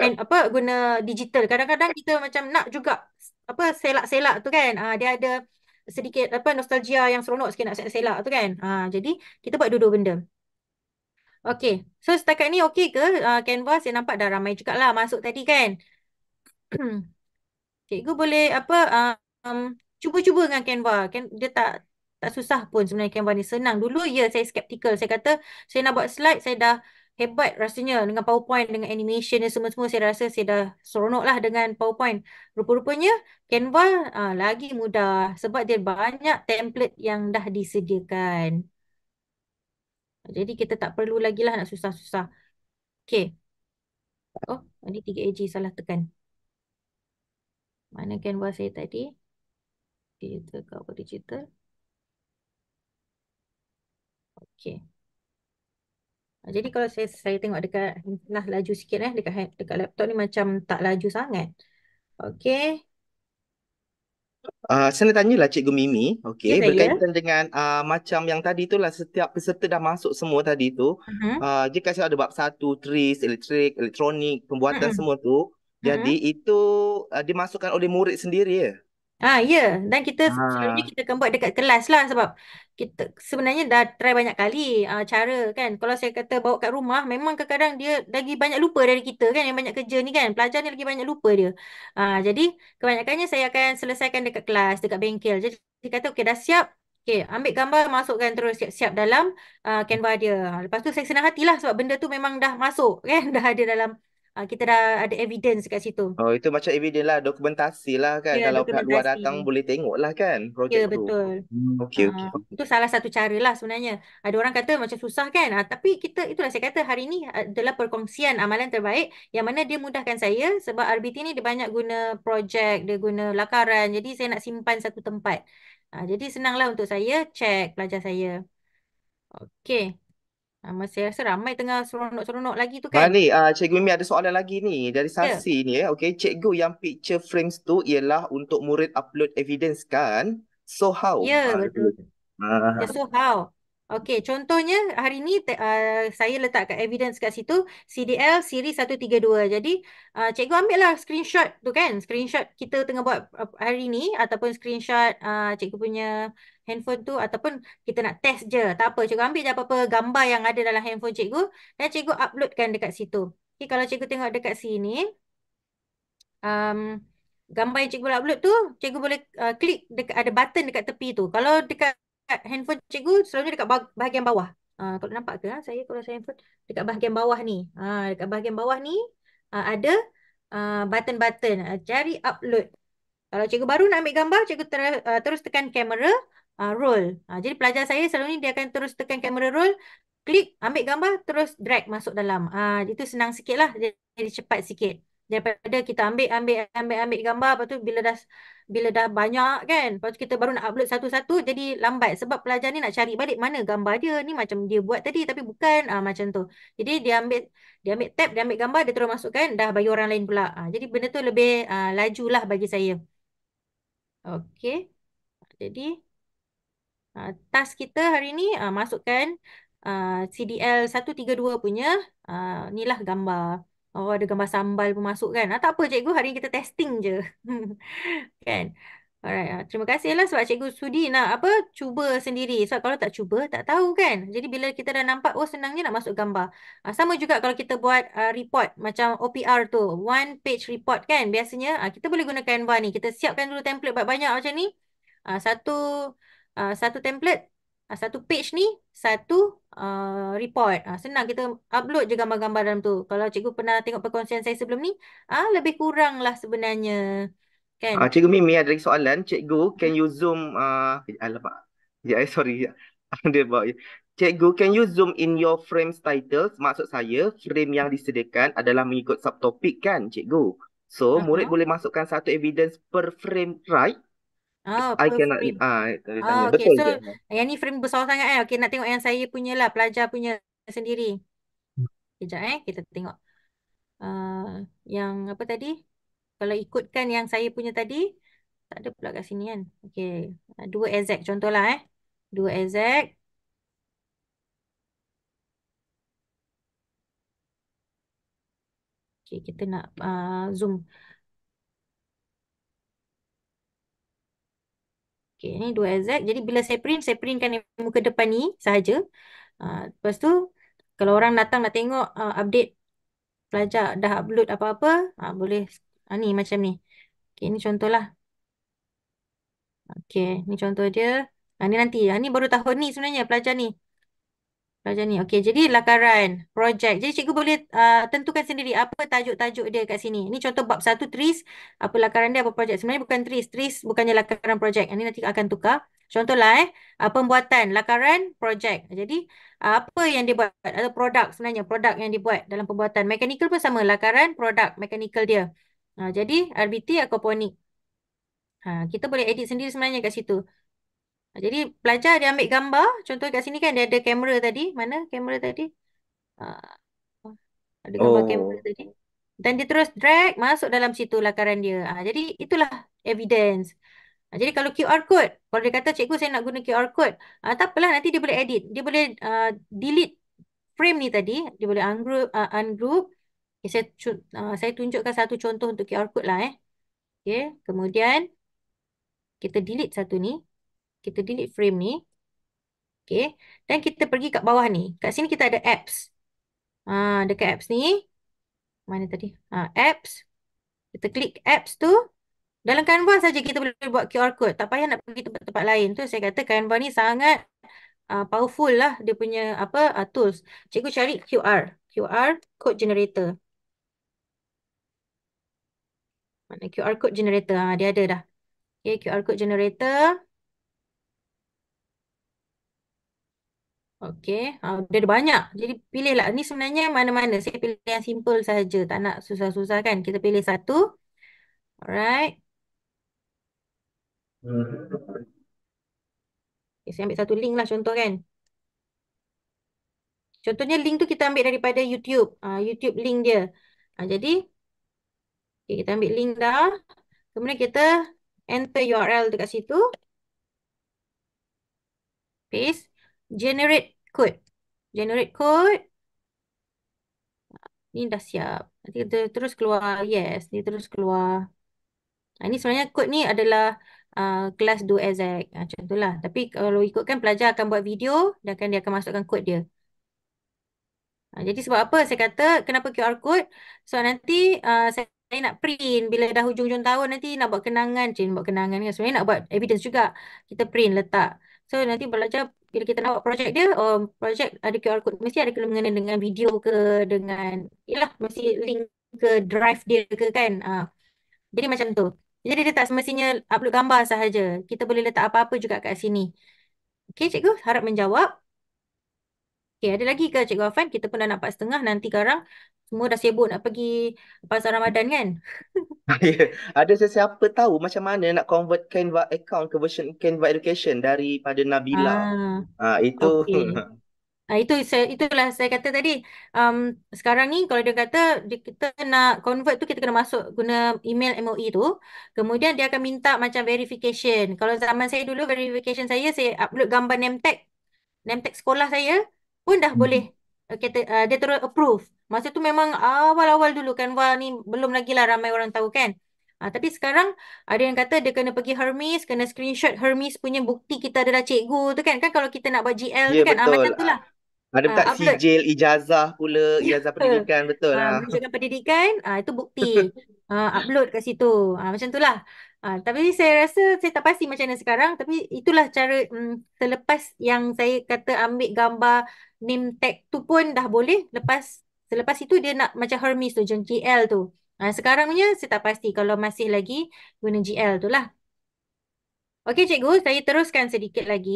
Speaker 3: and, apa guna digital. Kadang-kadang kita macam nak juga apa selak-selak tu kan. Uh, dia ada sedikit apa nostalgia yang seronok sikit nak selak-selak tu kan. Uh, jadi kita buat dua-dua benda. Okay. So setakat ni okay ke? Uh, canvas yang nampak dah ramai juga lah masuk tadi kan? Cikgu boleh apa um, cuba-cuba um, dengan Canva. Can dia tak tak susah pun sebenarnya Canva ni. Senang. Dulu ya saya skeptical. Saya kata saya nak buat slide saya dah hebat rasanya dengan PowerPoint, dengan animation dan semua-semua. Saya rasa saya dah seronok lah dengan PowerPoint. Rupa-rupanya Canva uh, lagi mudah sebab dia banyak template yang dah disediakan. Jadi kita tak perlu lagi lah nak susah-susah. Okay. Oh, ini 3 AG salah tekan. Mana canvas saya tadi? Digital apa digital. Okay. Ah, jadi kalau saya saya tengok dekat, lah laju sikit eh, dekat, dekat laptop ni macam tak laju sangat. Okay.
Speaker 2: Uh, saya nak tanyalah Cikgu Mimi, okay, yeah, ya, ya. berkaitan yeah. dengan uh, macam yang tadi tu lah setiap peserta dah masuk semua tadi tu. Uh-huh. Uh, jika saya ada bab satu, tris, elektrik, elektronik, pembuatan uh-huh. semua tu. Uh-huh. Jadi itu uh,
Speaker 3: dimasukkan oleh murid sendiri ya? Ah, ya. Dan kita selalunya ah. kita akan buat dekat kelas lah sebab kita sebenarnya dah try banyak kali uh, cara kan. Kalau saya kata bawa kat rumah, memang kadang-kadang dia lagi banyak lupa dari kita kan yang banyak kerja ni kan. Pelajar ni lagi banyak lupa dia. Ah, jadi kebanyakannya saya akan selesaikan dekat kelas, dekat bengkel. Jadi saya kata okey dah siap. Okey, ambil gambar masukkan terus siap-siap dalam uh, Canva dia. Lepas tu saya senang hatilah sebab benda tu memang dah masuk kan. Dah ada dalam uh, kita dah ada evidence kat situ.
Speaker 2: Oh itu macam evidence lah, dokumentasi lah kan. Yeah, Kalau kat luar datang boleh tengok lah kan projek yeah, tu. Ya betul. Hmm,
Speaker 3: okey. uh, ah, okay. Itu salah satu cara lah sebenarnya. Ada orang kata macam susah kan. Uh, tapi kita itulah saya kata hari ini adalah perkongsian amalan terbaik yang mana dia mudahkan saya sebab RBT ni dia banyak guna projek, dia guna lakaran. Jadi saya nak simpan satu tempat. Uh, jadi senanglah untuk saya check pelajar saya. Okey. Ah, masih rasa ramai tengah seronok-seronok lagi tu kan.
Speaker 2: Balik, uh, Cikgu Mimi ada soalan lagi ni. Dari ya. Sasi yeah. ni, eh. okay. Cikgu yang picture frames tu ialah untuk murid upload evidence kan? So how? Ya, yeah, uh, betul. Uh. Ah. Yeah, so
Speaker 3: how? Okey, contohnya hari ni uh, saya letak kat evidence kat situ CDL siri 132. Jadi uh, cikgu lah screenshot tu kan. Screenshot kita tengah buat hari ni ataupun screenshot uh, cikgu punya handphone tu ataupun kita nak test je. Tak apa, cikgu ambil je apa-apa gambar yang ada dalam handphone cikgu dan cikgu uploadkan dekat situ. Okey, kalau cikgu tengok dekat sini um, gambar yang cikgu upload tu, cikgu boleh uh, klik dekat, ada button dekat tepi tu. Kalau dekat dekat handphone cikgu selalunya dekat bahagian bawah. Ha, kalau nampak ke ha? saya kalau saya handphone dekat bahagian bawah ni. Ha, dekat bahagian bawah ni ha, ada button-button. Uh, cari upload. Kalau cikgu baru nak ambil gambar, cikgu ter uh, terus tekan kamera uh, roll. Ha, jadi pelajar saya selalu ni dia akan terus tekan kamera roll. Klik, ambil gambar, terus drag masuk dalam. Ha, itu senang sikit lah. Jadi cepat sikit daripada kita ambil ambil ambil ambil gambar lepas tu bila dah bila dah banyak kan lepas tu kita baru nak upload satu-satu jadi lambat sebab pelajar ni nak cari balik mana gambar dia ni macam dia buat tadi tapi bukan ah macam tu jadi dia ambil dia ambil tab dia ambil gambar dia terus masukkan dah bagi orang lain pula ah jadi benda tu lebih ah lajulah bagi saya Okay, jadi ah task kita hari ni ah masukkan ah CDL 132 punya ah nilah gambar Oh, ada gambar sambal pun masuk kan? Ah, tak apa cikgu, hari ni kita testing je. kan? Alright, ah. terima kasih lah sebab cikgu sudi nak apa cuba sendiri. Sebab kalau tak cuba, tak tahu kan? Jadi bila kita dah nampak, oh senangnya nak masuk gambar. Ah, sama juga kalau kita buat uh, report macam OPR tu. One page report kan? Biasanya ah, kita boleh gunakan Canva ni. Kita siapkan dulu template banyak-banyak macam ni. Ah, satu ah, satu template Ah, satu page ni satu uh, report. Uh, senang kita upload je gambar-gambar dalam tu. Kalau cikgu pernah tengok perkongsian saya sebelum ni, ah uh, lebih lah sebenarnya. Kan? uh, cikgu Mimi
Speaker 2: ada lagi soalan. Cikgu, can hmm. you zoom uh, eh, alamak. Ya, yeah, sorry. Dia bawa. Cikgu, can you zoom in your frames titles? Maksud saya, frame yang disediakan adalah mengikut subtopik kan, cikgu? So, uh-huh. murid boleh masukkan satu evidence per frame, right?
Speaker 3: Oh, I cannot frame.
Speaker 2: ah tanya ah, okay. betul So,
Speaker 3: dia. yang ni frame besar sangat eh. Okay, nak tengok yang saya punya lah, pelajar punya sendiri. Sekejap eh, kita tengok. Uh, yang apa tadi? Kalau ikutkan yang saya punya tadi, tak ada pula kat sini kan. Okay, dua exact contohlah eh. Dua exact. Okay, kita nak uh, zoom. Okay, ni eh, 2LZ. Jadi bila saya print, saya printkan muka depan ni sahaja. Uh, lepas tu, kalau orang datang nak tengok uh, update pelajar dah upload apa-apa, uh, boleh uh, ni macam ni. Okay, ni contohlah. Okay, ni contoh dia. Uh, ni nanti. Uh, ni baru tahun ni sebenarnya pelajar ni. Belajar ni. Okey, jadi lakaran, projek. Jadi cikgu boleh uh, tentukan sendiri apa tajuk-tajuk dia kat sini. Ini contoh bab satu, TRIS. Apa lakaran dia, apa projek. Sebenarnya bukan TRIS. TRIS bukannya lakaran projek. Ini nanti akan tukar. Contohlah eh, uh, pembuatan, lakaran, projek. Jadi, uh, apa yang dia buat? Atau produk sebenarnya, produk yang dibuat dalam pembuatan. mechanical pun sama. Lakaran, produk, mechanical dia. Uh, jadi, RBT, aquaponik. Uh, kita boleh edit sendiri sebenarnya kat situ. Jadi pelajar dia ambil gambar. Contoh kat sini kan dia ada kamera tadi. Mana kamera tadi? Uh, ada gambar oh. kamera tadi. Dan dia terus drag masuk dalam situ lakaran dia. Uh, jadi itulah evidence. Uh, jadi kalau QR code. Kalau dia kata cikgu saya nak guna QR code. Uh, tak apalah nanti dia boleh edit. Dia boleh uh, delete frame ni tadi. Dia boleh ungroup. Uh, ungroup. Okay, eh, saya, uh, saya tunjukkan satu contoh untuk QR code lah eh. Okay. Kemudian kita delete satu ni kita delete frame ni. Okay. Dan kita pergi kat bawah ni. Kat sini kita ada apps. Ha, dekat apps ni. Mana tadi? Ha, apps. Kita klik apps tu. Dalam Canva saja kita boleh buat QR code. Tak payah nak pergi tempat-tempat lain. Tu saya kata Canva ni sangat uh, powerful lah dia punya apa uh, tools. Cikgu cari QR. QR code generator. Mana QR code generator? Ha, dia ada dah. Okay, QR code generator. Okey, ha, dia ada banyak. Jadi pilihlah. Ni sebenarnya mana-mana. Saya pilih yang simple saja. Tak nak susah-susah kan. Kita pilih satu. Alright. Okay, saya ambil satu link lah contoh kan. Contohnya link tu kita ambil daripada YouTube. Ha, YouTube link dia. Ha, jadi, okay, kita ambil link dah. Kemudian kita enter URL dekat situ. Paste generate code. Generate code. Ni dah siap. Nanti kita terus keluar. Yes, ni terus keluar. Ah, ini sebenarnya code ni adalah uh, kelas do ah, exact. Macam itulah. Tapi kalau ikutkan pelajar akan buat video dan akan, dia akan masukkan code dia. Jadi sebab apa saya kata kenapa QR code? So nanti uh, saya nak print bila dah hujung-hujung tahun nanti nak buat kenangan. Cik, buat kenangan ni. Sebenarnya nak buat evidence juga. Kita print letak. So nanti belajar bila kita nak buat projek dia, uh, projek ada QR code mesti ada kena dengan video ke dengan yalah mesti link ke drive dia ke kan. Uh. Jadi macam tu. Jadi dia tak semestinya upload gambar sahaja. Kita boleh letak apa-apa juga kat sini. Okay cikgu, harap menjawab. Okay, ada lagi ke cikgu Afan? Kita pun dah nak 4.30 nanti sekarang. Semua dah sibuk nak pergi pasar Ramadan kan?
Speaker 2: ada sesiapa tahu macam mana nak convert Canva account ke version Canva Education daripada Nabila. Ah, ah itu. Okay.
Speaker 3: ah itu saya itulah saya kata tadi um, sekarang ni kalau dia kata dia, kita nak convert tu kita kena masuk guna email MOE tu. Kemudian dia akan minta macam verification. Kalau zaman saya dulu verification saya saya upload gambar name tag name tag sekolah saya pun dah hmm. boleh Okay, uh, uh, dia terus approve. Masa tu memang awal-awal dulu kan Wah ni belum lagi lah ramai orang tahu kan ha, Tapi sekarang ada yang kata dia kena pergi Hermes Kena screenshot Hermes punya bukti kita adalah cikgu tu kan Kan kalau kita nak buat GL yeah, tu ya, kan ha, Macam tu lah ada ah, tak si sijil
Speaker 2: ijazah pula ya. ijazah pendidikan betul lah. Uh,
Speaker 3: ijazah pendidikan ah itu bukti. Uh, upload kat situ. Ah macam tu lah. uh, tapi saya rasa saya tak pasti macam mana sekarang tapi itulah cara um, terlepas yang saya kata ambil gambar name tag tu pun dah boleh lepas Selepas itu dia nak macam Hermes tu, macam GL tu. Ha, sekarang punya saya tak pasti kalau masih lagi guna GL tu lah. Okey cikgu, saya teruskan sedikit lagi.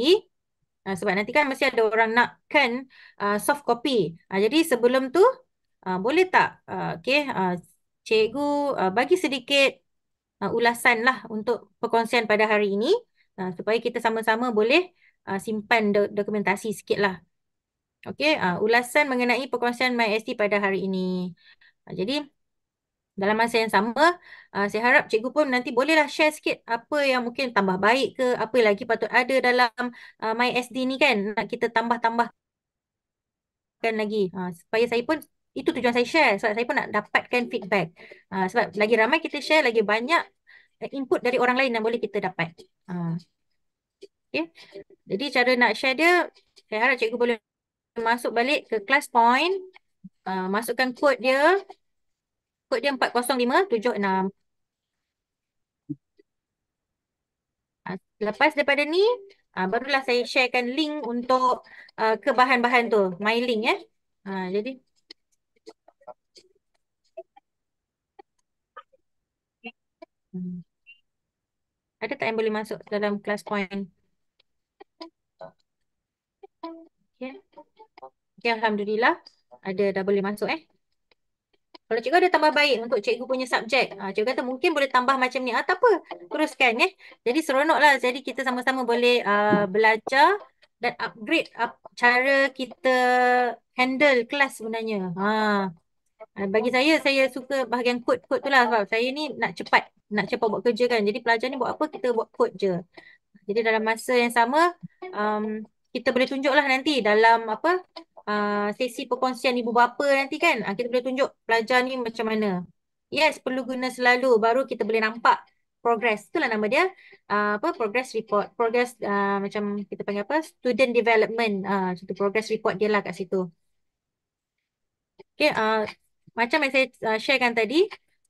Speaker 3: Ha, sebab nanti kan masih ada orang nakkan uh, ha, soft copy. Ha, jadi sebelum tu uh, boleh tak uh, ha, okay, uh, cikgu uh, bagi sedikit uh, ulasan lah untuk perkongsian pada hari ini. Uh, supaya kita sama-sama boleh uh, simpan do dokumentasi sikit lah. Okey, uh, ulasan mengenai perkongsian MyST pada hari ini. Uh, jadi dalam masa yang sama, uh, saya harap cikgu pun nanti bolehlah share sikit apa yang mungkin tambah baik ke, apa lagi patut ada dalam uh, MyST ni kan, nak kita tambah tambah kan lagi. Uh, supaya saya pun, itu tujuan saya share, sebab saya pun nak dapatkan feedback. Uh, sebab lagi ramai kita share, lagi banyak eh, input dari orang lain yang boleh kita dapat. Uh, okay. Jadi cara nak share dia, saya harap cikgu boleh masuk balik ke class point. Uh, masukkan kod dia. Kod dia 40576. Ah, lepas daripada ni, uh, barulah saya sharekan link untuk uh, ke bahan-bahan tu. My link ya. Eh. Uh, jadi... Hmm. Ada tak yang boleh masuk dalam class point? Okay. Ya. Okay, Alhamdulillah. Ada dah boleh masuk eh. Kalau cikgu ada tambah baik untuk cikgu punya subjek. Ha, ah, cikgu kata mungkin boleh tambah macam ni. Ha, tak apa. Teruskan eh. Jadi seronok lah. Jadi kita sama-sama boleh uh, belajar dan upgrade up cara kita handle kelas sebenarnya. Ha. Bagi saya, saya suka bahagian kod-kod tu lah sebab saya ni nak cepat. Nak cepat buat kerja kan. Jadi pelajar ni buat apa, kita buat kod je. Jadi dalam masa yang sama, um, kita boleh tunjuk lah nanti dalam apa uh, sesi perkongsian ibu bapa nanti kan uh, kita boleh tunjuk pelajar ni macam mana yes perlu guna selalu baru kita boleh nampak progress itulah nama dia uh, apa progress report progress uh, macam kita panggil apa student development uh, contoh progress report dia lah kat situ okay uh, macam yang saya uh, sharekan tadi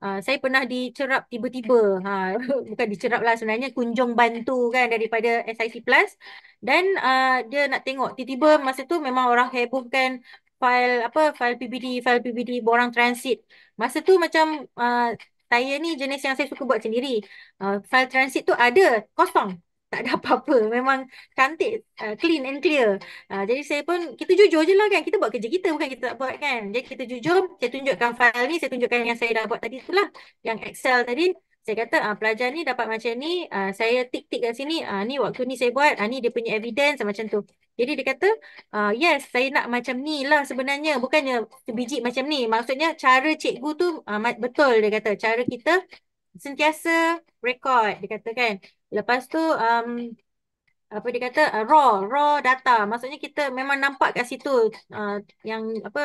Speaker 3: Uh, saya pernah dicerap tiba-tiba. Ha, bukan dicerap lah sebenarnya. Kunjung bantu kan daripada SIC Plus. Dan uh, dia nak tengok. Tiba-tiba masa tu memang orang heboh kan file apa file PBD, file PBD borang transit. Masa tu macam uh, saya ni jenis yang saya suka buat sendiri. Uh, file transit tu ada kosong tak ada apa-apa memang cantik uh, clean and clear uh, jadi saya pun kita jujur je lah kan kita buat kerja kita bukan kita tak buat kan jadi kita jujur saya tunjukkan file ni saya tunjukkan yang saya dah buat tadi tu lah yang excel tadi saya kata uh, pelajar ni dapat macam ni uh, saya tik-tik kat sini uh, ni waktu ni saya buat uh, ni dia punya evidence macam tu jadi dia kata uh, yes saya nak macam ni lah sebenarnya bukannya sebiji macam ni maksudnya cara cikgu tu uh, betul dia kata cara kita sentiasa record dia kata kan Lepas tu um, apa dia kata uh, raw raw data maksudnya kita memang nampak kat situ uh, yang apa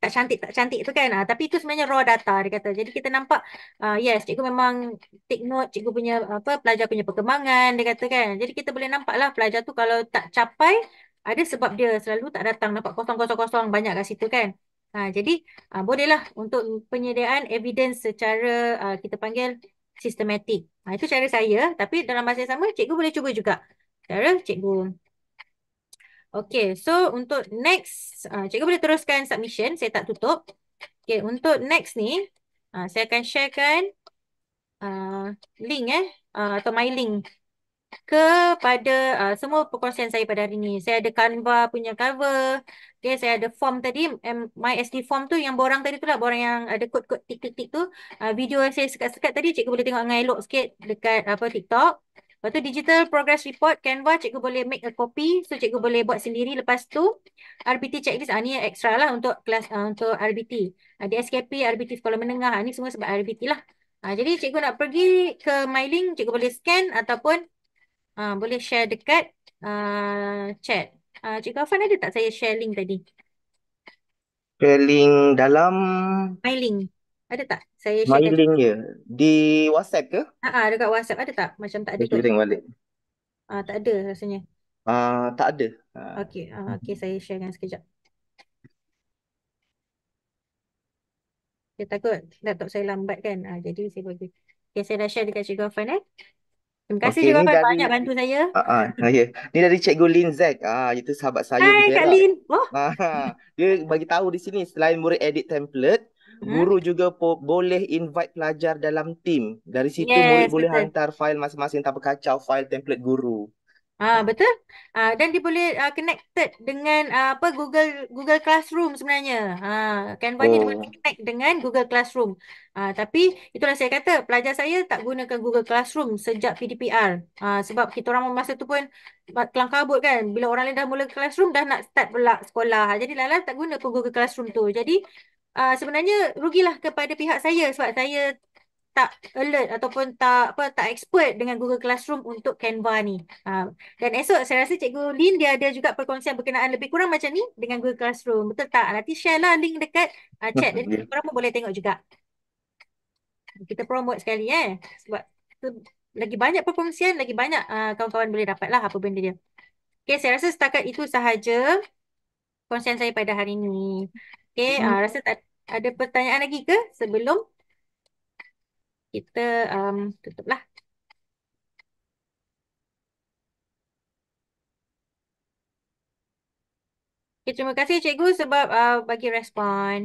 Speaker 3: tak cantik tak cantik tu kan uh, tapi itu sebenarnya raw data dia kata jadi kita nampak uh, yes cikgu memang take note cikgu punya apa pelajar punya perkembangan dia kata kan jadi kita boleh nampaklah pelajar tu kalau tak capai ada sebab dia selalu tak datang nampak kosong kosong kosong banyak kat situ kan uh, jadi uh, bolehlah untuk penyediaan evidence secara uh, kita panggil sistematik. Ha, itu cara saya. Tapi dalam masa yang sama, cikgu boleh cuba juga. Cara cikgu. Okay, so untuk next, uh, cikgu boleh teruskan submission. Saya tak tutup. Okay, untuk next ni, uh, saya akan sharekan uh, link eh, uh, atau my link kepada uh, semua perkongsian saya pada hari ni. Saya ada Canva punya cover. Okay, saya ada form tadi, my SD form tu yang borang tadi tu lah, borang yang ada kod-kod tik-tik-tik tu. Uh, video yang saya sekat-sekat tadi, cikgu boleh tengok dengan elok sikit dekat apa TikTok. Lepas tu digital progress report, Canva, cikgu boleh make a copy. So, cikgu boleh buat sendiri. Lepas tu, RBT checklist, ah, ni extra lah untuk kelas uh, untuk RBT. Uh, ah, di SKP, RBT sekolah menengah, ah, ni semua sebab RBT lah. Uh, jadi, cikgu nak pergi ke my link, cikgu boleh scan ataupun uh, boleh share dekat uh, chat. Uh, Cik Gafan ada tak saya share link tadi?
Speaker 2: Share dalam...
Speaker 3: My link. Ada tak? Saya share My link
Speaker 2: je. Di WhatsApp ke?
Speaker 3: Ah, uh-huh, dekat WhatsApp ada tak? Macam tak ada ke? Link balik. Ah, uh, tak ada rasanya.
Speaker 2: uh,
Speaker 4: tak ada.
Speaker 3: Okay, uh, okay saya share dengan sekejap. Saya takut laptop saya lambat kan. uh, jadi saya bagi. Okay, saya dah share dekat Cik Gafan eh. Terima kasih okay, juga dari, banyak bantu saya.
Speaker 2: Uh, uh, yeah. Ni dari Cikgu Lin Zack. Uh, itu sahabat saya. Hai Kak lah. Lin. Oh. Uh, dia bagi tahu di sini selain murid edit template, hmm? Guru juga boleh invite pelajar dalam team. Dari situ yes, murid betul. boleh hantar fail masing-masing tanpa kacau file template guru.
Speaker 3: Ah betul. Ah dan dia boleh uh, connected dengan uh, apa Google Google Classroom sebenarnya. Ah uh, Canva ni oh. dia boleh connect dengan Google Classroom. Ah tapi itulah saya kata pelajar saya tak gunakan Google Classroom sejak PDPR. Ah sebab kita orang masa tu pun kelang kabut kan bila orang lain dah mula classroom dah nak start pula sekolah. Jadi lala tak guna pun Google Classroom tu. Jadi ah uh, sebenarnya rugilah kepada pihak saya sebab saya tak alert ataupun tak apa tak expert dengan Google Classroom untuk Canva ni. Ha. Dan esok saya rasa Cikgu Lin dia ada juga perkongsian berkenaan lebih kurang macam ni dengan Google Classroom. Betul tak? Nanti share lah link dekat uh, chat. Jadi yeah. korang pun boleh tengok juga. Kita promote sekali eh. Sebab tu lagi banyak perkongsian, lagi banyak uh, kawan-kawan boleh dapat lah apa benda dia. Okay, saya rasa setakat itu sahaja perkongsian saya pada hari ini. Okay, mm. uh, rasa tak ada pertanyaan lagi ke sebelum kita um, tutuplah. Okay, terima kasih cikgu sebab uh, bagi respon.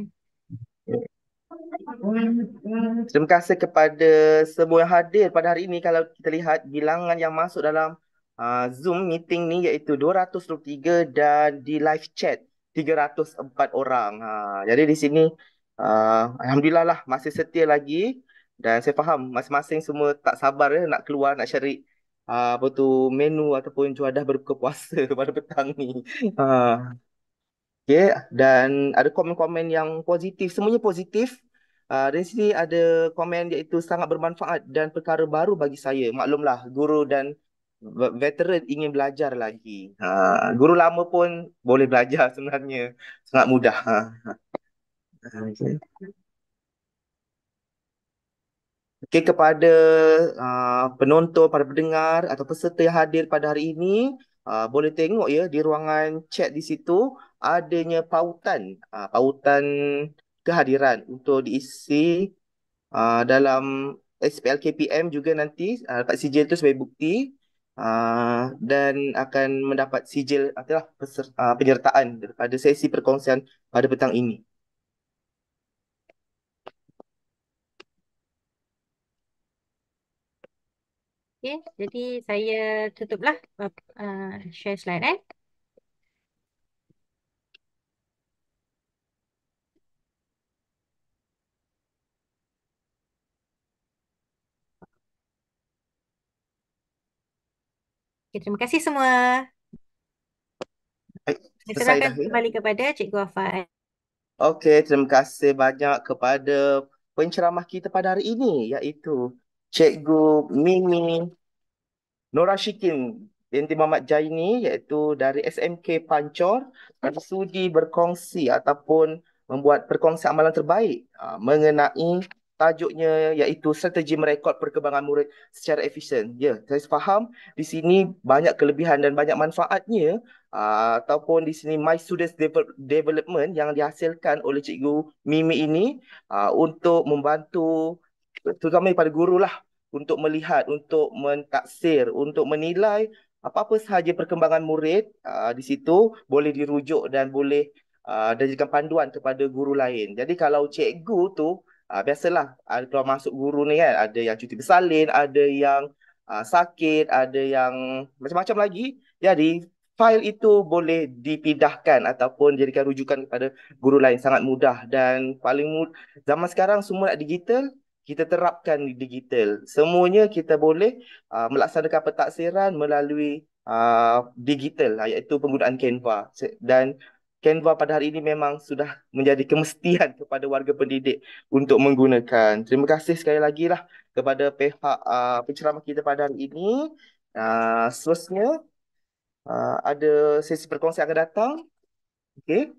Speaker 2: Terima kasih kepada semua yang hadir pada hari ini kalau kita lihat bilangan yang masuk dalam uh, Zoom meeting ni iaitu 223 dan di live chat 304 orang. Ha, jadi di sini uh, alhamdulillah lah masih setia lagi. Dan saya faham masing-masing semua tak sabar ya, nak keluar, nak cari uh, apa tu menu ataupun juadah berbuka puasa pada petang ni. Uh. Okay. Dan ada komen-komen yang positif. Semuanya positif. Uh, dari sini ada komen iaitu sangat bermanfaat dan perkara baru bagi saya. Maklumlah guru dan veteran ingin belajar lagi. Uh, guru lama pun boleh belajar sebenarnya. Sangat mudah. Uh. Okay. Okay, kepada uh, penonton, para pendengar atau peserta yang hadir pada hari ini, uh, boleh tengok ya di ruangan chat di situ adanya pautan, uh, pautan kehadiran untuk diisi uh, dalam SPLKPM juga nanti uh, dapat sijil itu sebagai bukti uh, dan akan mendapat sijil atau lah, uh, penyertaan daripada sesi perkongsian pada petang ini.
Speaker 3: Okay, jadi saya tutuplah uh, share slide eh. Okay, terima kasih semua. Saya serahkan ya? kembali kepada Cikgu Afan.
Speaker 2: Okay, terima kasih banyak kepada penceramah kita pada hari ini iaitu Cikgu Mimi Nora Shikin binti Mamat Jaini iaitu dari SMK Pancor bersuji berkongsi ataupun membuat perkongsian amalan terbaik uh, mengenai tajuknya iaitu strategi merekod perkembangan murid secara efisien. Ya, yeah, saya faham di sini banyak kelebihan dan banyak manfaatnya uh, ataupun di sini my students Deve- development yang dihasilkan oleh cikgu Mimi ini uh, untuk membantu terutama pada guru lah untuk melihat, untuk mentaksir, untuk menilai apa-apa sahaja perkembangan murid uh, di situ boleh dirujuk dan boleh uh, ah, dan jadikan panduan kepada guru lain. Jadi kalau cikgu tu uh, biasalah ada uh, masuk guru ni kan ada yang cuti bersalin, ada yang uh, sakit, ada yang macam-macam lagi. Jadi ya, file itu boleh dipindahkan ataupun jadikan rujukan kepada guru lain sangat mudah dan paling mudah zaman sekarang semua nak digital kita terapkan di digital. Semuanya kita boleh uh, melaksanakan pentaksiran melalui uh, digital uh, iaitu penggunaan Canva dan Canva pada hari ini memang sudah menjadi kemestian kepada warga pendidik untuk menggunakan. Terima kasih sekali lagi lah kepada pihak uh, penceramah kita pada hari ini. Uh, seterusnya uh, ada sesi perkongsian akan datang. Okay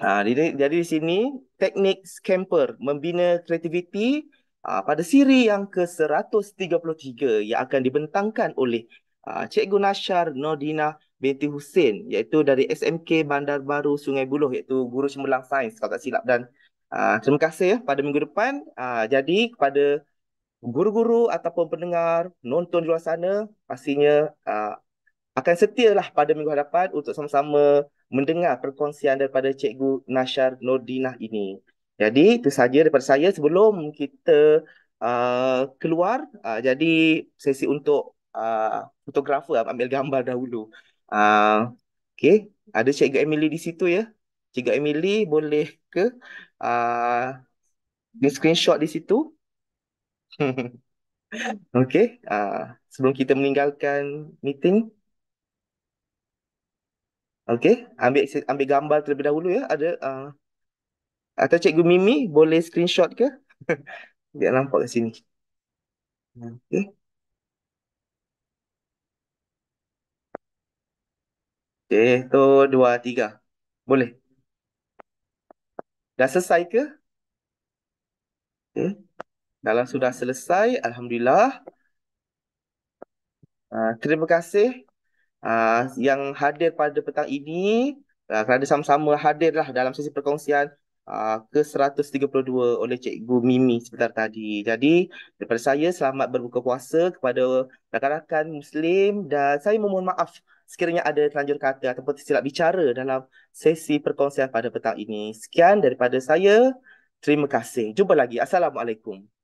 Speaker 2: jadi, ah, jadi di sini teknik scamper membina kreativiti uh, pada siri yang ke-133 yang akan dibentangkan oleh uh, Cikgu Nashar Nordina binti Hussein iaitu dari SMK Bandar Baru Sungai Buloh iaitu guru semulang sains kalau tak silap dan uh, terima kasih ya pada minggu depan uh, jadi kepada guru-guru ataupun pendengar nonton di luar sana pastinya uh, akan lah pada minggu hadapan untuk sama-sama mendengar perkongsian daripada Cikgu Nashar Nordinah ini. Jadi itu saja daripada saya sebelum kita uh, keluar. Uh, jadi sesi untuk uh, fotografer uh, ambil gambar dahulu. Uh, okay. Ada Cikgu Emily di situ ya. Cikgu Emily boleh ke uh, di screenshot di situ? okay. Uh, sebelum kita meninggalkan meeting. Okey, ambil ambil gambar terlebih dahulu ya. Ada uh, atau Cikgu Mimi boleh screenshot ke? Biar nampak kat sini. Okey. Okey, tu dua, tiga. Boleh. Dah selesai ke? Okey. Dalam sudah selesai, Alhamdulillah. Uh, terima kasih uh, yang hadir pada petang ini uh, kerana sama-sama hadirlah dalam sesi perkongsian uh, ah, ke-132 oleh Cikgu Mimi sebentar tadi. Jadi daripada saya selamat berbuka puasa kepada rakan-rakan Muslim dan saya memohon maaf sekiranya ada terlanjur kata ataupun tersilap bicara dalam sesi perkongsian pada petang ini. Sekian daripada saya. Terima kasih. Jumpa lagi. Assalamualaikum.